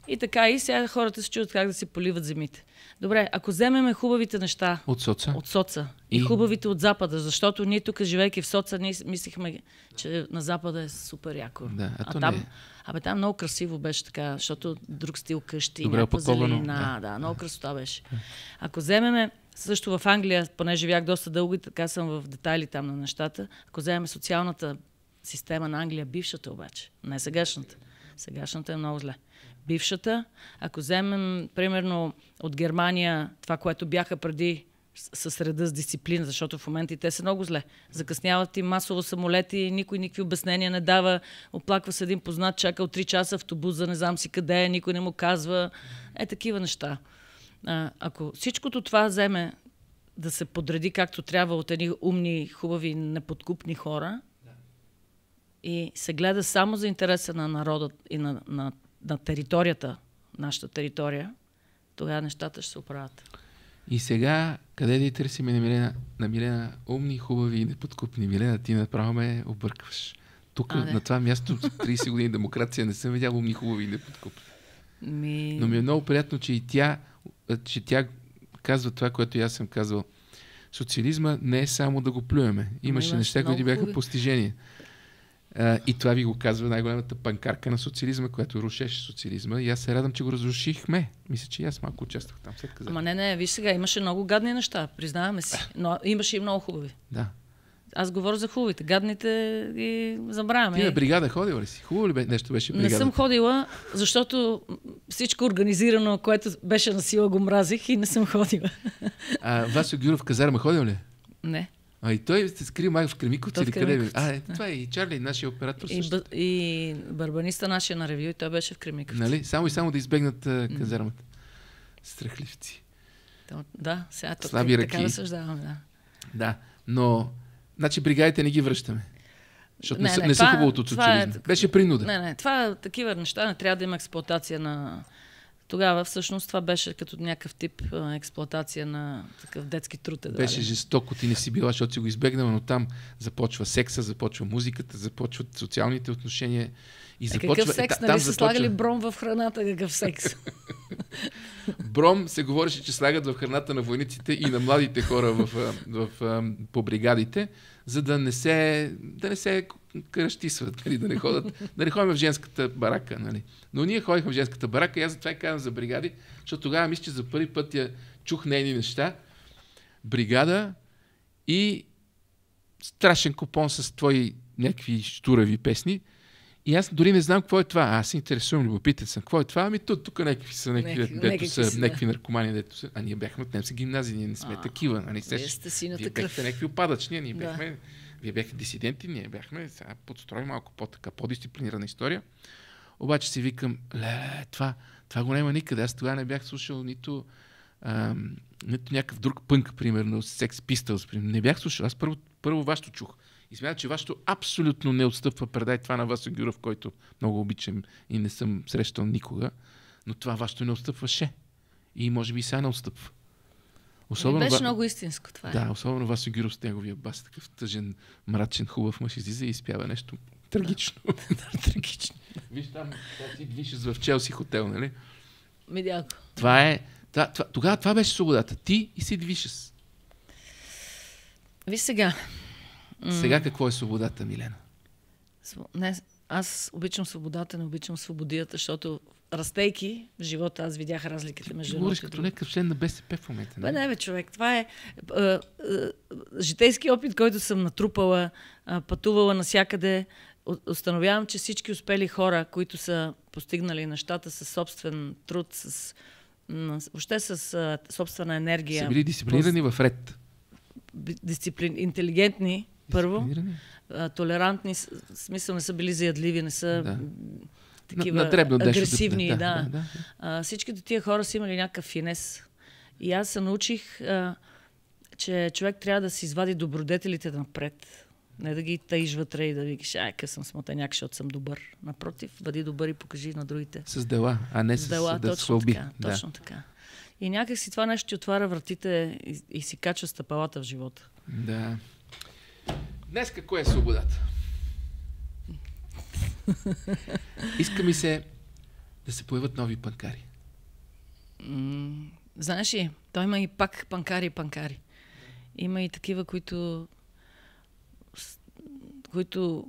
И така и сега хората се чуват как да си поливат земите. Добре, ако вземеме хубавите неща от соца, от соца и... и хубавите от запада, защото ние тук, живейки в соца, ние мислихме, че на запада е супер яко. Да, а, а там, не... Е. абе, там много красиво беше така, защото друг стил къщи, Добре, някаква зеленина, да. да, много красота беше. Ако вземеме също в Англия, понеже бях доста дълго и така съм в детайли там на нещата, ако вземеме социалната система на Англия, бившата обаче, не сегашната. Сегашната е много зле бившата. Ако вземем, примерно, от Германия това, което бяха преди с, среда с дисциплина, защото в момента и те са много зле. Закъсняват и масово самолети, никой никакви обяснения не дава. Оплаква се един познат, чакал 3 часа автобус за не знам си къде, е, никой не му казва. Е, такива неща. А, ако всичкото това вземе да се подреди както трябва от едни умни, хубави, неподкупни хора, и се гледа само за интереса на народа и на, на на територията, нашата територия, тогава нещата ще се оправят. И сега, къде да и търсиме на Милена? На Милена умни, хубави и неподкупни. Милена, ти направо ме объркваш. Тук, а, на това място, 30 години демокрация, не съм видял умни, хубави и неподкупни. Ми... Но ми е много приятно, че и тя, че тя казва това, което и аз съм казвал. Социализма не е само да го плюеме. Имаше неща, които бяха постижения и това ви го казва най-голямата панкарка на социализма, която рушеше социализма. И аз се радвам, че го разрушихме. Мисля, че и аз малко участвах там. След казах. Ама не, не, виж сега, имаше много гадни неща, признаваме си. Но имаше и много хубави. Да. Аз говоря за хубавите. Гадните ги забравяме. Ти на бригада ходила ли си? Хубаво ли бе, нещо беше бригада? Не съм ходила, защото всичко организирано, което беше на сила, го мразих и не съм ходила. А, Васил Гюров казарма ходил ли? Не. А и той се скри май в Кремиковци или къде? А, е, това е и Чарли, нашия оператор. И, също. и барбаниста нашия на ревю, и той беше в Кремиковци. Нали? Само и само да избегнат uh, казармата. Страхливци. То, да, сега тук Слаби така ръки. разсъждаваме, да. Да, но значи бригадите не ги връщаме. Защото не, не, не, са хубавото социализъм. Е, беше принуда. Не, не, това такива неща не трябва да има експлоатация на тогава всъщност това беше като някакъв тип експлоатация на такъв детски труд. Едва беше жестоко, ти не си била, защото си го избегнала, но там започва секса, започва музиката, започват социалните отношения. И е, започва, какъв е, секс, е, нали са започва... слагали бром в храната, какъв секс? бром се говореше, че слагат в храната на войниците и на младите хора в, в, в, по бригадите, за да не се, да не се кръщисват, нали, да не ходят, да не ходим в женската барака. Нали. Но ние ходихме в женската барака и аз затова и казвам за бригади, защото тогава мисля, че за първи път я чух нейни неща. Бригада и страшен купон с твои някакви штурави песни. И аз дори не знам какво е това. Аз се интересувам, любопитен съм. Какво е това? Ами тук, тук някакви са, някакви, някакви, дето някакви са, са, някакви наркомани, дето са. А ние бяхме от немска гимназия, ние не сме а, такива. Нали? Вие сте си на такъв. Вие бяхте някакви опадъчни, ние бяхме да. Вие бяхте дисиденти, ние бяхме, сега подстрой малко по-така, по-дисциплинирана история. Обаче си викам, ле, това, това го няма никъде. Аз тогава не бях слушал нито, ам, нито някакъв друг пънк, примерно, Sex Pistols. Примерно. Не бях слушал. Аз първо, първо вашето чух. И смятам, че вашето абсолютно не отстъпва. Предай това на Васо Гюров, който много обичам и не съм срещал никога. Но това вашето не отстъпваше. И може би сега не отстъпва. Особено, беше много истинско това. Е. Да, особено Васи Гюров с неговия бас, такъв тъжен, мрачен, хубав мъж, излиза и изпява нещо трагично. Да. трагично. Виж там, ти виж в Челси хотел, нали? Медяко. Това е... Това, това, тогава това беше свободата. Ти и си двишес. Виж сега. Сега какво е свободата, Милена? Не, аз обичам свободата, не обичам свободията, защото растейки в живота, аз видях разликите между едното. Говориш като някакъв член на БСП в момента. Не? Бе, нали? не, бе, човек. Това е, е, е житейски опит, който съм натрупала, е, пътувала насякъде. Установявам, че всички успели хора, които са постигнали нещата със собствен труд, с, въобще с е, собствена енергия. Са били дисциплинирани в ред. Дисциплин, интелигентни, първо. Толерантни, в смисъл не са били заядливи, не са... Да такива на, на агресивни. Да, да. Да, да. А, всичките тия хора са имали някакъв финес. И аз се научих, а, че човек трябва да си извади добродетелите напред. Не да ги таиш вътре и да викаш, ай, съм някак, защото съм добър. Напротив, бъди добър и покажи на другите. С дела, а не с, с дела, да точно слаби. Така, да. Точно така. И някак си това нещо ти отваря вратите и, и си качва стъпалата в живота. Да. Днес какво е свободата? Иска ми се да се появят нови панкари. М- знаеш ли, той има и пак панкари и панкари. Има и такива, които, които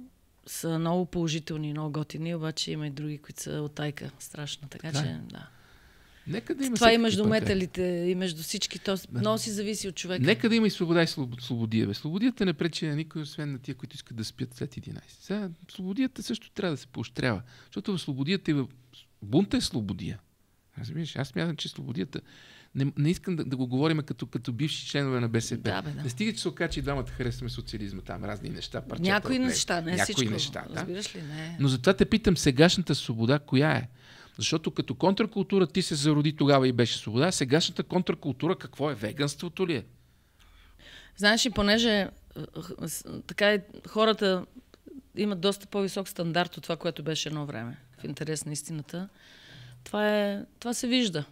са много положителни, много готини, обаче има и други, които са отайка страшна. Така, така е? че, да. Нека да има Това е и между е. металите, и между всички. То носи си зависи от човека. Нека да има и свобода и слободия. Бе. Слободията не пречи на никой, освен на тия, които искат да спят след 11. Сега, слободията също трябва да се поощрява. Защото в слободията и в бунта е слободия. Разбираш, аз мятам, че слободията... Не, не искам да, да го говорим като, като бивши членове на БСП. Да, бе, да. Не стига, че се окаже, че и двамата харесваме социализма там, разни неща. Някои неща, не Някои всичко. Неща, да? ли, не. Но затова те питам, сегашната свобода коя е? Защото като контракултура ти се зароди тогава и беше свобода, сегашната контракултура какво е? Веганството ли е? Знаеш, е, и понеже така е, хората имат доста по-висок стандарт от това, което беше едно време. В интерес на истината. Това, е, това се вижда.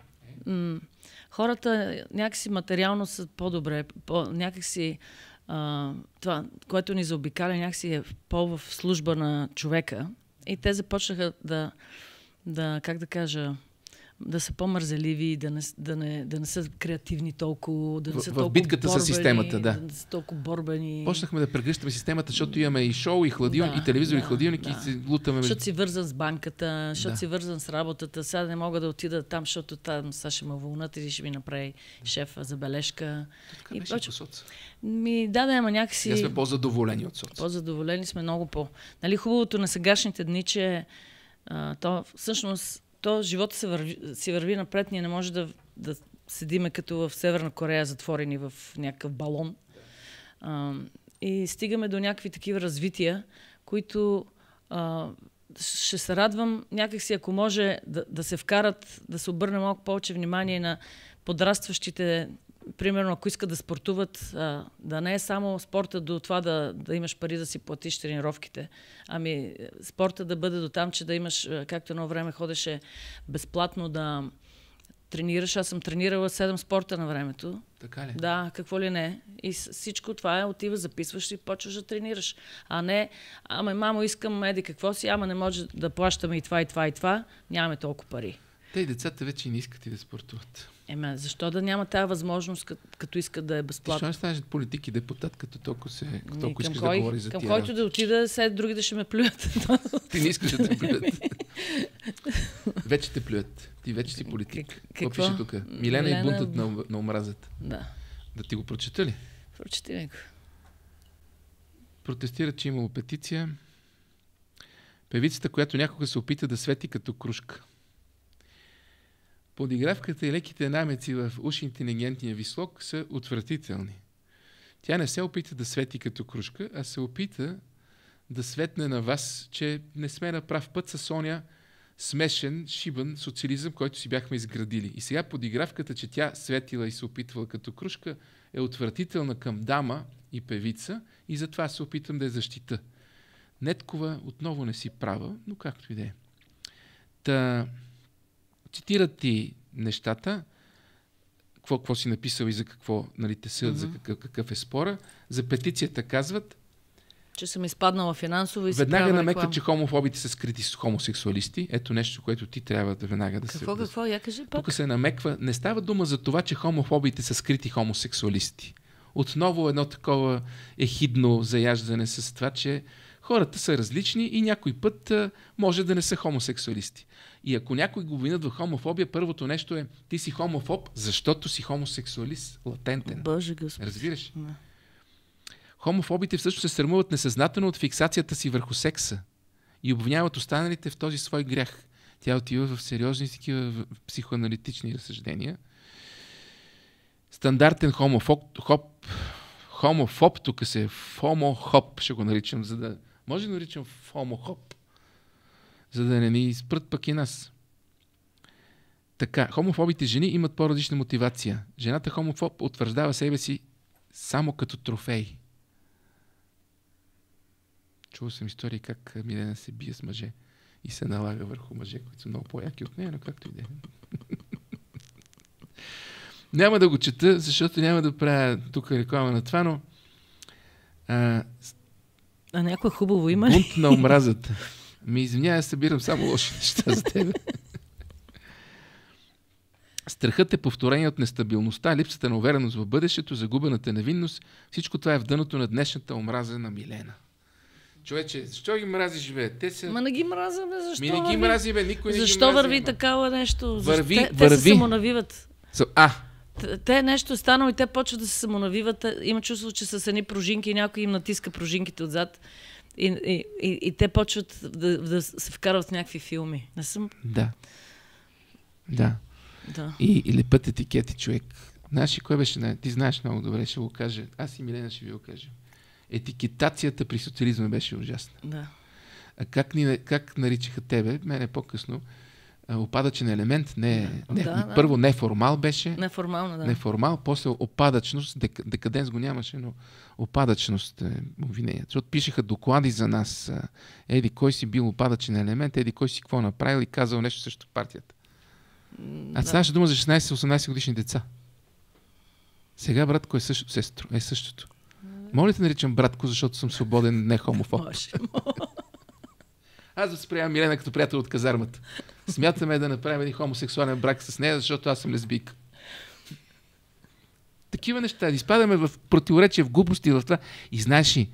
Хората някакси материално са по-добре, по, някакси а, това, което ни заобикаля, някакси е по-в служба на човека. И те започнаха да да, как да кажа, да са по-мързеливи, да не, да, не, да не са креативни толкова, да не са в, толкова в битката борбени, с системата, да. да не са толкова борбени. Почнахме да прегръщаме системата, защото имаме и шоу, и хладилник, да, и телевизор, да, и хладилник, да. и се лутаме. Защото си вързан с банката, защото да. си вързан с работата, сега не мога да отида там, защото там сега ще ме вълнат и ще ми направи шефа забележка. Така и беше соц. Ми, да, да, ама някакси... Ние сме по-задоволени от соц. По-задоволени сме много по... Нали, хубавото на сегашните дни, че а, то, всъщност, то живота се върви, си върви напред. Ние не може да, да седиме като в Северна Корея, затворени в някакъв балон. А, и стигаме до някакви такива развития, които а, ще се радвам някакси, ако може да, да се вкарат, да се обърне малко повече внимание на подрастващите примерно, ако искат да спортуват, а, да не е само спорта до това да, да имаш пари да си платиш тренировките, ами е, спорта да бъде до там, че да имаш, е, както едно време ходеше безплатно да тренираш. Аз съм тренирала 7 спорта на времето. Така ли? Да, какво ли не. И всичко това е, отива, записваш и почваш да тренираш. А не, ама мамо, искам еди какво си, ама не може да плащаме и това, и това, и това. Нямаме толкова пари. Те и децата вече не искат и да спортуват. Еме, защо да няма тази възможност, като, като иска да е безплатно? Защо не станеш политик и депутат, като толкова, се, ами, толкова искаш кой, да говори за към тия Към който да отида, след да ще ме плюят. Ти не искаш да те плюят. вече те плюят. Ти вече си политик. Какво пише тук? Милена, Милена и бунтът на, на омразата. Да. Да ти го прочета ли? Прочети ми го. Протестира, че имало петиция. Певицата, която някога се опита да свети като кружка подигравката и леките намеци в уж интелигентния вислок са отвратителни. Тя не се опита да свети като кружка, а се опита да светне на вас, че не сме на прав път с оня смешен, шибан социализъм, който си бяхме изградили. И сега подигравката, че тя светила и се опитвала като кружка, е отвратителна към дама и певица и затова се опитам да я защита. Неткова отново не си права, но както и да е. Та цитират ти нещата, какво, какво си написал и за какво нали, те съдят, mm-hmm. за какъв, какъв е спора. За петицията казват, че съм изпаднала финансово и Веднага намеква, че хомофобите са скрити с хомосексуалисти. Ето нещо, което ти трябва да веднага да какво, се... Какво, какво? Я кажи пак. Тук се намеква. Не става дума за това, че хомофобите са скрити хомосексуалисти. Отново едно такова ехидно заяждане с това, че хората са различни и някой път може да не са хомосексуалисти. И ако някой го винят в хомофобия, първото нещо е ти си хомофоб, защото си хомосексуалист, латентен. Боже Господи. Разбираш? Да. Хомофобите всъщност се срамуват несъзнателно от фиксацията си върху секса и обвиняват останалите в този свой грях. Тя отива в сериозни такива психоаналитични разсъждения. Стандартен хомофоб, хоп, хомофоб, тук се е фомохоп, ще го наричам, за да... Може да наричам фомохоп? за да не ни спрат пък и нас. Така, хомофобите жени имат по-различна мотивация. Жената хомофоб утвърждава себе си само като трофей. Чувал съм истории как Милена се бие с мъже и се налага върху мъже, които са много по-яки от нея, но както и да е. няма да го чета, защото няма да правя тук реклама на това, но... А, а някое хубаво има ли? Бунт на омразата. Ми извинявай, събирам само лоши неща за тебе. Страхът е повторение от нестабилността, липсата на увереност в бъдещето, загубената невинност. Всичко това е в дъното на днешната омраза на Милена. Човече, защо ги мрази живеят? Те са... Ма не ги мраза, бе, защо? Ми не ги нали? мрази, бе, никой не защо ги мрази, върви ма? такава нещо? Върви, те, върви. Те се самонавиват. А, те нещо е станало и те почват да се самонавиват. Има чувство, че с едни пружинки някой им натиска пружинките отзад. И, и, и, и те почват да, да се вкарват в някакви филми. Не съм. Да. Да. да. И, и лепът етикети човек. Знаеш ли кой беше? Не? Ти знаеш много добре, ще го кажа. Аз и Милена ще ви го кажа. Етикетацията при социализма беше ужасна. Да. А как, ни, как наричаха тебе? Мене по-късно опадъчен елемент. Не, не, да, първо да. неформал беше. Неформално, да. Неформал, после опадъчност. Дек, декаденс го нямаше, но опадъчност е обвинение. Защото пишеха доклади за нас. Еди, кой си бил опадъчен елемент, еди, кой си какво направил и казал нещо срещу партията. А да. ставаше дума за 16-18 годишни деца. Сега, братко, е също, Сестро, е същото. Моля те наричам братко, защото съм свободен, не хомофоб. Аз да спрямам Милена като приятел от казармата смятаме да направим един хомосексуален брак с нея, защото аз съм лесбик. Такива неща. Изпадаме в противоречие, в глупости, в това. И знаеш ли,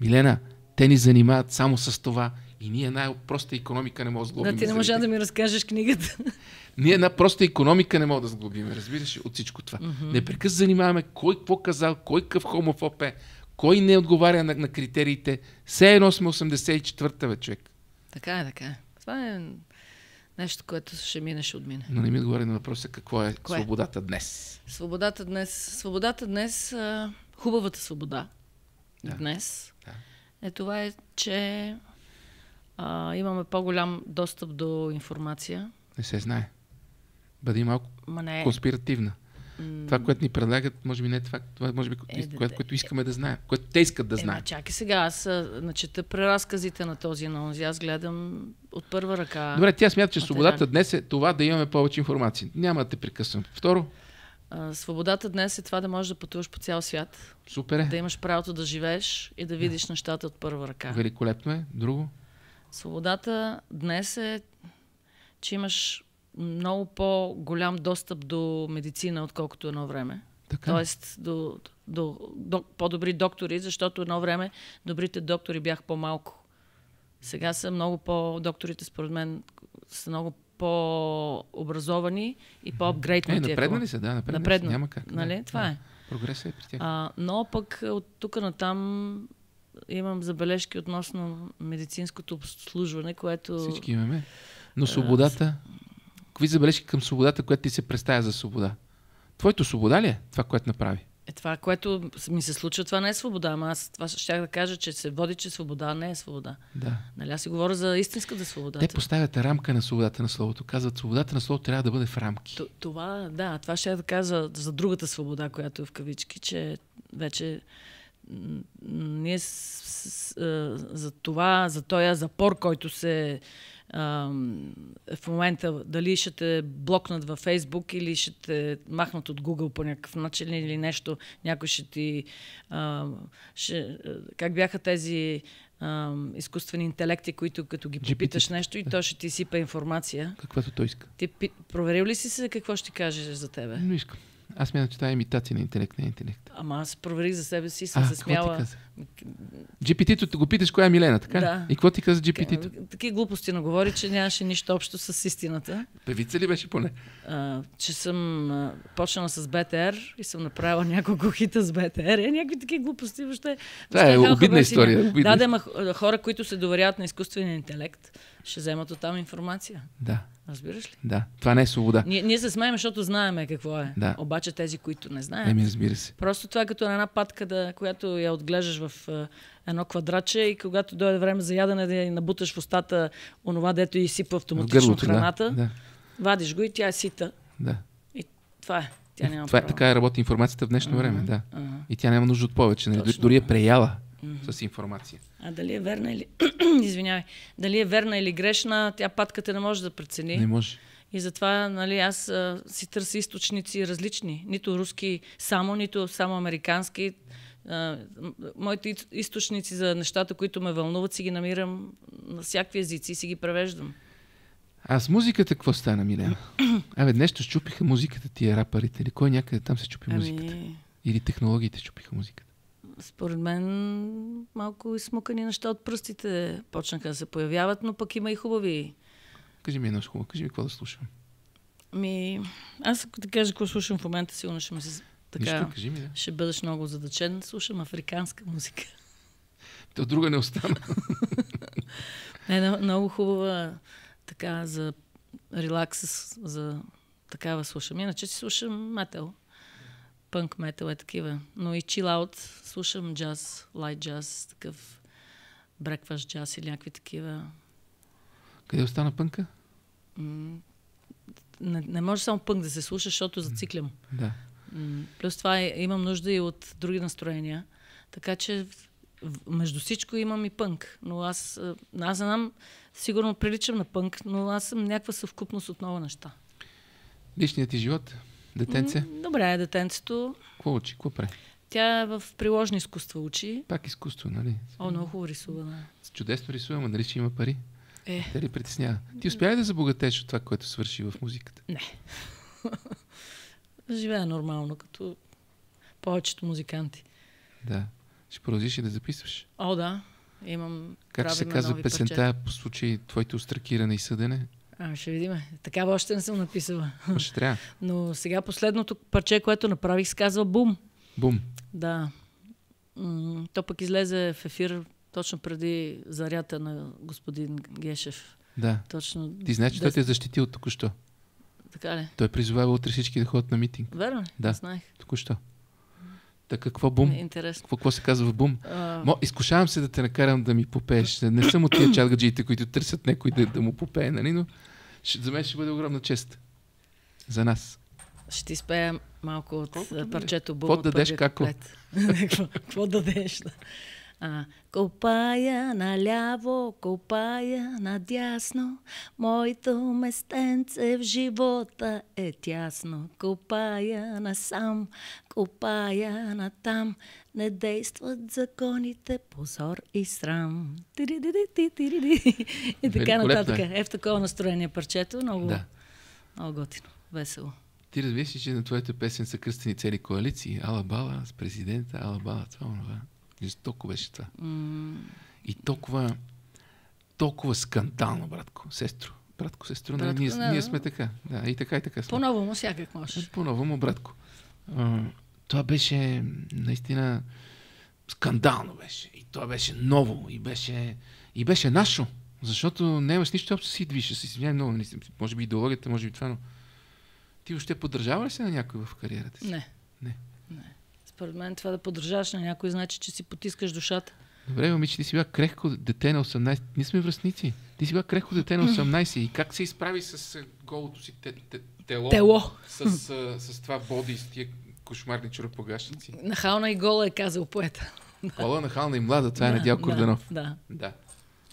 Милена, те ни занимават само с това. И ние най-проста економика не може да сглобим. Да, ти не можа да ми разкажеш книгата. Ние една проста економика не можем да сглобим, разбираш, от всичко това. Mm-hmm. занимаваме кой какво казал, кой къв хомофоб е, кой не отговаря на, на критериите. Все едно сме 84-та, човек. Така е, така е. Това е нещо, което ще мине, ще отмине. Но не ми отговори на въпроса какво е Кое? свободата днес. Свободата днес. Свободата днес, хубавата свобода да. днес, да. е това е, че а, имаме по-голям достъп до информация. Не се знае. Бъди малко Ма не. конспиративна. Mm. Това, което ни предлагат, може би не е това, това е, може би, е, което, което е, искаме е, да знаем, което те искат да е, знаят. Чакай сега, аз начета преразказите на този анонс, аз гледам от първа ръка. Добре, тя смята, че свободата днес е това да имаме повече информации. Няма да те прекъсвам. Второ, Свободата днес е това да можеш да пътуваш по цял свят. Супер е. Да имаш правото да живееш и да видиш да. нещата от първа ръка. Великолепно е. Друго? Свободата днес е, че имаш много по-голям достъп до медицина, отколкото едно време. Така. Тоест до, до, до по-добри доктори, защото едно време добрите доктори бях по-малко. Сега са много по-докторите, според мен, са много по-образовани и по апгрейтни Е, напреднали са, да, напреднали Напредна. са, няма как. Нали? Да. Това е. Прогресът е при тях. А, но пък от тук натам имам забележки относно медицинското обслужване, което... Всички имаме. Но свободата, какви забележки към свободата, която ти се представя за свобода? Твоето свобода ли е това, което направи? Е, това, което ми се случва, това не е свобода. Ама аз това щях да кажа, че се води, че свобода не е свобода. Да. Нали, аз си говоря за истинската свобода. Те поставят рамка на свободата на словото. Казват, свободата на словото трябва да бъде в рамки. Т- това, да, това ще да кажа за, за другата свобода, която е в кавички, че вече ние с, с, с, за това, за този запор, който се в момента дали ще те блокнат във Фейсбук или ще те махнат от Google по някакъв начин или нещо, някой ще ти... А, ще, как бяха тези а, изкуствени интелекти, които като ги попиташ GPT. нещо и то ще ти сипа информация. Каквато той иска. Ти проверил ли си се какво ще каже за тебе? Не искам. Аз мятам, че това е имитация на интелект, не е интелект. Ама аз проверих за себе си, съм а, се смяла. GPT-то го питаш коя е Милена, така? Да. И какво ти каза GPT-то? Такива глупости наговори, че нямаше нищо общо с истината. Певица ли беше поне? А, че съм а, почнала с БТР и съм направила няколко хита с БТР. Е, някакви такива глупости въобще. Да, е обидна история. Обидна. Да, да, има хора, които се доверяват на изкуствения интелект ще вземат от там информация. Да. Разбираш ли? Да. Това не е свобода. Ние, ние се смеем, защото знаеме какво е. Да. Обаче тези, които не знаят. Еми, разбира се. Просто това е като една патка, да, която я отглеждаш в едно квадратче и когато дойде време за ядене, да я набуташ в устата онова, дето и сипа автоматично гърлото, храната. Да, да. Вадиш го и тя е сита. Да. И това е. Тя няма това е, така е работи информацията в днешно uh-huh, време, да. Uh-huh. И тя няма нужда от повече. Нали? Дори е преяла mm-hmm. с информация. А дали е верна или... Извинявай. Дали е верна или грешна, тя патката не може да прецени. Не може. И затова нали, аз а, си търся източници различни. Нито руски само, нито само американски. А, моите източници за нещата, които ме вълнуват, си ги намирам на всякакви езици и си ги превеждам. А с музиката какво стана, Милена? Абе, нещо щупиха музиката тия рапарите. Или кой някъде там се чупи ами... музиката? Или технологиите чупиха музиката? според мен малко измукани неща от пръстите почнаха да се появяват, но пък има и хубави. Кажи ми едно хубаво, кажи ми какво да слушам. Ми, аз ако ти кажа какво слушам в момента, сигурно ще ми се... Така, Нищо, кажи ми, да. Ще бъдеш много задачен. Слушам африканска музика. То друга не остана. не, много хубава така за релакс, за такава слушам. Иначе си слушам метал пънк метал е такива. Но и чилаут слушам джаз, лайт джаз, такъв брекваш джаз или някакви такива. Къде остана пънка? не, не може само пънк да се слуша, защото зациклям. Да. плюс това е, имам нужда и от други настроения. Така че между всичко имам и пънк. Но аз, аз знам, сигурно приличам на пънк, но аз съм някаква съвкупност от нова неща. Личният ти живот? Детенце? Добре, детенцето. Какво учи? Какво пре? Тя в приложни изкуства учи. Пак изкуство, нали? О, много хубаво рисува. Чудесно рисува, но нали ще има пари? Е. Те ли притеснява? Ти успя ли да забогатееш от това, което свърши в музиката? Не. Живея нормално, като повечето музиканти. Да. Ще продължиш и да записваш. О, да. Имам. Как се казва песента по случай твоите устракиране и съдене? А, ще видим. Такава още не съм написала. Ще трябва. Но сега последното парче, което направих, се казва Бум. Бум. Да. То пък излезе в ефир точно преди зарята на господин Гешев. Да. Точно. Ти знаеш, че той те е защитил току-що. Така ли? Той е призовава утре всички да ходят на митинг. Верно? Да. Знаех. Току-що. Така, какво бум? Интересно. Какво, какво се казва в бум? А... Мо, изкушавам се да те накарам да ми попееш. Не съм от тия чатгаджиите, които търсят някой да, да му попее, нали? Но за мен ще бъде огромна чест. За нас. Ще ти спея малко от Колкото парчето Бум. Какво дадеш, како? Какво дадеш? А, копая наляво, копая надясно, моето местенце в живота е тясно. Копая насам, копая натам, не действат законите, позор и срам. И така е. нататък. Е в такова настроение парчето. Много, да. много готино, весело. Ти разбираш, че на твоята песен са кръстени цели коалиции. Ала Бала с президента, Ала Бала, това, това. Жестоко беше това. Mm. И толкова, толкова скандално, братко, сестро. Братко, сестро, нали, братко, ние, да, ние сме така. Да, и така, и така. По-ново му всякак е можеш. По-ново му, братко това беше наистина скандално беше. И това беше ново и беше, и беше нашо. Защото не имаш нищо общо нали си движа, си извиняй много, може би идеологията, може би това, но ти въобще поддържава ли се на някой в кариерата си? Не. Не. не. Според мен това да поддържаш на някой значи, че си потискаш душата. Добре, момиче, ти си била крехко дете на 18. Ние сме връзници. Ти си била крехко дете на 18. И как се изправи с е, голото си те, те, тело? Тело. С, с, е, с това боди, с тия кошмарни чуропогащници. Нахална и гола е казал поета. Гола, нахална и млада, това е надял Недял Корданов. Да, да.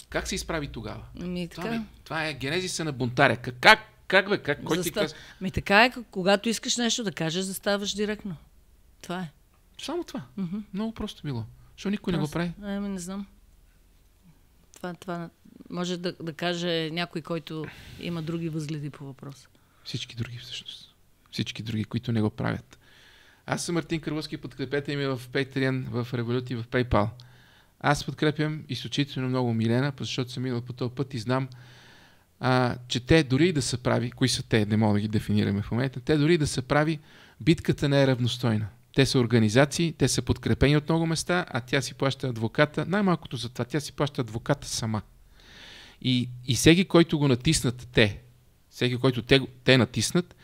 Как се изправи тогава? Ми, така. Това, ми, това е генезиса на бунтаря. Как, как бе? Как? Кой Застав... ти каза? Ми така е, когато искаш нещо да кажеш, заставаш директно. Това е. Само това. Mm-hmm. Много просто било. Защо никой просто. не го прави? Ами не знам. Това, това може да, да каже някой, който има други възгледи по въпроса. Всички други всъщност. Всички други, които не го правят. Аз съм Мартин Карловски, подкрепете ми в Patreon, в Revolut и в PayPal. Аз подкрепям изключително много Милена, защото съм минал по този път и знам, а, че те дори да са прави, кои са те, не мога да ги дефинираме в момента, те дори да са прави, битката не е равностойна. Те са организации, те са подкрепени от много места, а тя си плаща адвоката, най-малкото за това, тя си плаща адвоката сама. И, и всеки, който го натиснат те, всеки, който те, те натиснат,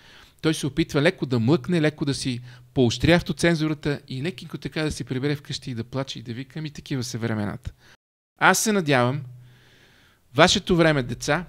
той се опитва леко да млъкне, леко да си поощрях то цензурата и лекинко така да се прибере вкъщи и да плаче и да викам и такива са времената. Аз се надявам вашето време, деца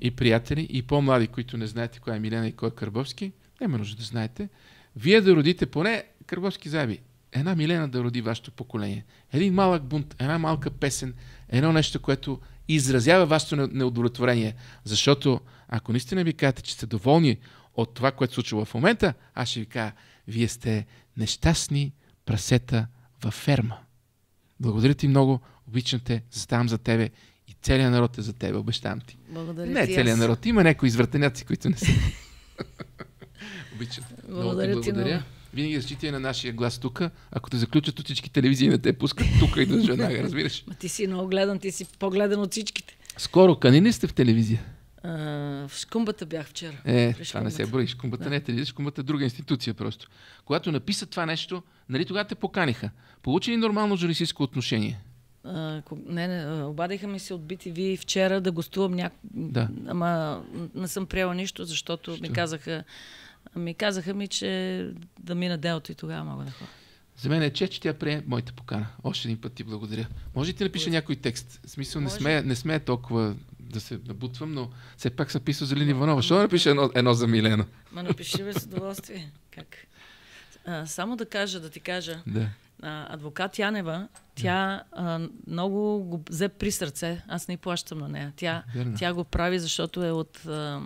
и приятели и по-млади, които не знаете кой е Милена и кой е Кърбовски, няма нужда да знаете, вие да родите поне Кърбовски заби. Една Милена да роди вашето поколение. Един малък бунт, една малка песен, едно нещо, което изразява вашето неудовлетворение. Защото ако наистина ви кажете, че сте доволни от това, което се случва в момента, аз ще ви кажа, вие сте нещастни прасета във ферма. Благодаря ти много, обичам те, заставам за тебе и целият народ е за тебе, обещавам ти. Благодаря не е целият народ, има някои извратеняци, които не са. обичам те. Благодаря, много ти, благодаря. Много. Винаги защитие на нашия глас тук. Ако те заключат от всички телевизии, не те пускат тук и да жена, разбираш. Ма ти си много гледан, ти си по-гледан от всичките. Скоро не сте в телевизия. А, в Шкумбата бях вчера. Е, това не се брои. Шкумбата да. не е телевизия, Шкумбата е друга институция просто. Когато написа това нещо, нали тогава те поканиха? Получи ли нормално журналистическо отношение? А, не, не, обадиха ми се от BTV вчера да гостувам няк... Да. Ама не съм приела нищо, защото Що? ми казаха, ми казаха ми, че да мина делото и тогава мога да ходя. За мен е че, че тя прие моята покана. Още един път ти благодаря. Може ли ти напиша някой текст? В смисъл, не сме, не сме толкова да се набутвам, но все пак съм писал за Лини Иванова. Що да напиша едно, едно за Милена? Ма напиши ме с удоволствие. Как? А, само да кажа, да ти кажа. Да. А, адвокат Янева, тя да. а, много го взе при сърце. Аз не плащам на нея. Тя, Верно. тя го прави, защото е от... А,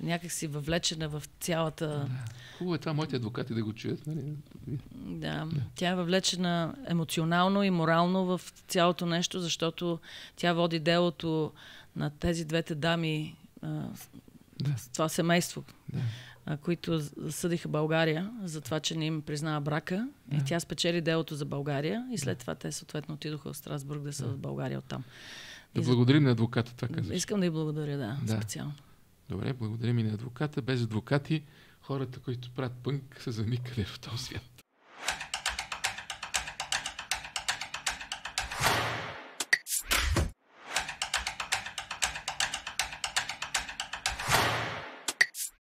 някакси въвлечена в цялата... Да. Хубаво е това, моите адвокати да го чуят. Нали? Да. да, тя е въвлечена емоционално и морално в цялото нещо, защото тя води делото на тези двете дами а, да. това семейство, да. а, които съдиха България за това, че не им признава брака. Да. И тя спечели делото за България и след това те съответно отидоха в Страсбург да са да. в България оттам. Да и благодарим за... на адвоката, така казваш. Искам да й благодаря, да, да. специално. Добре, благодарим и на адвоката. Без адвокати хората, които правят пънк, са за никъде в този свят.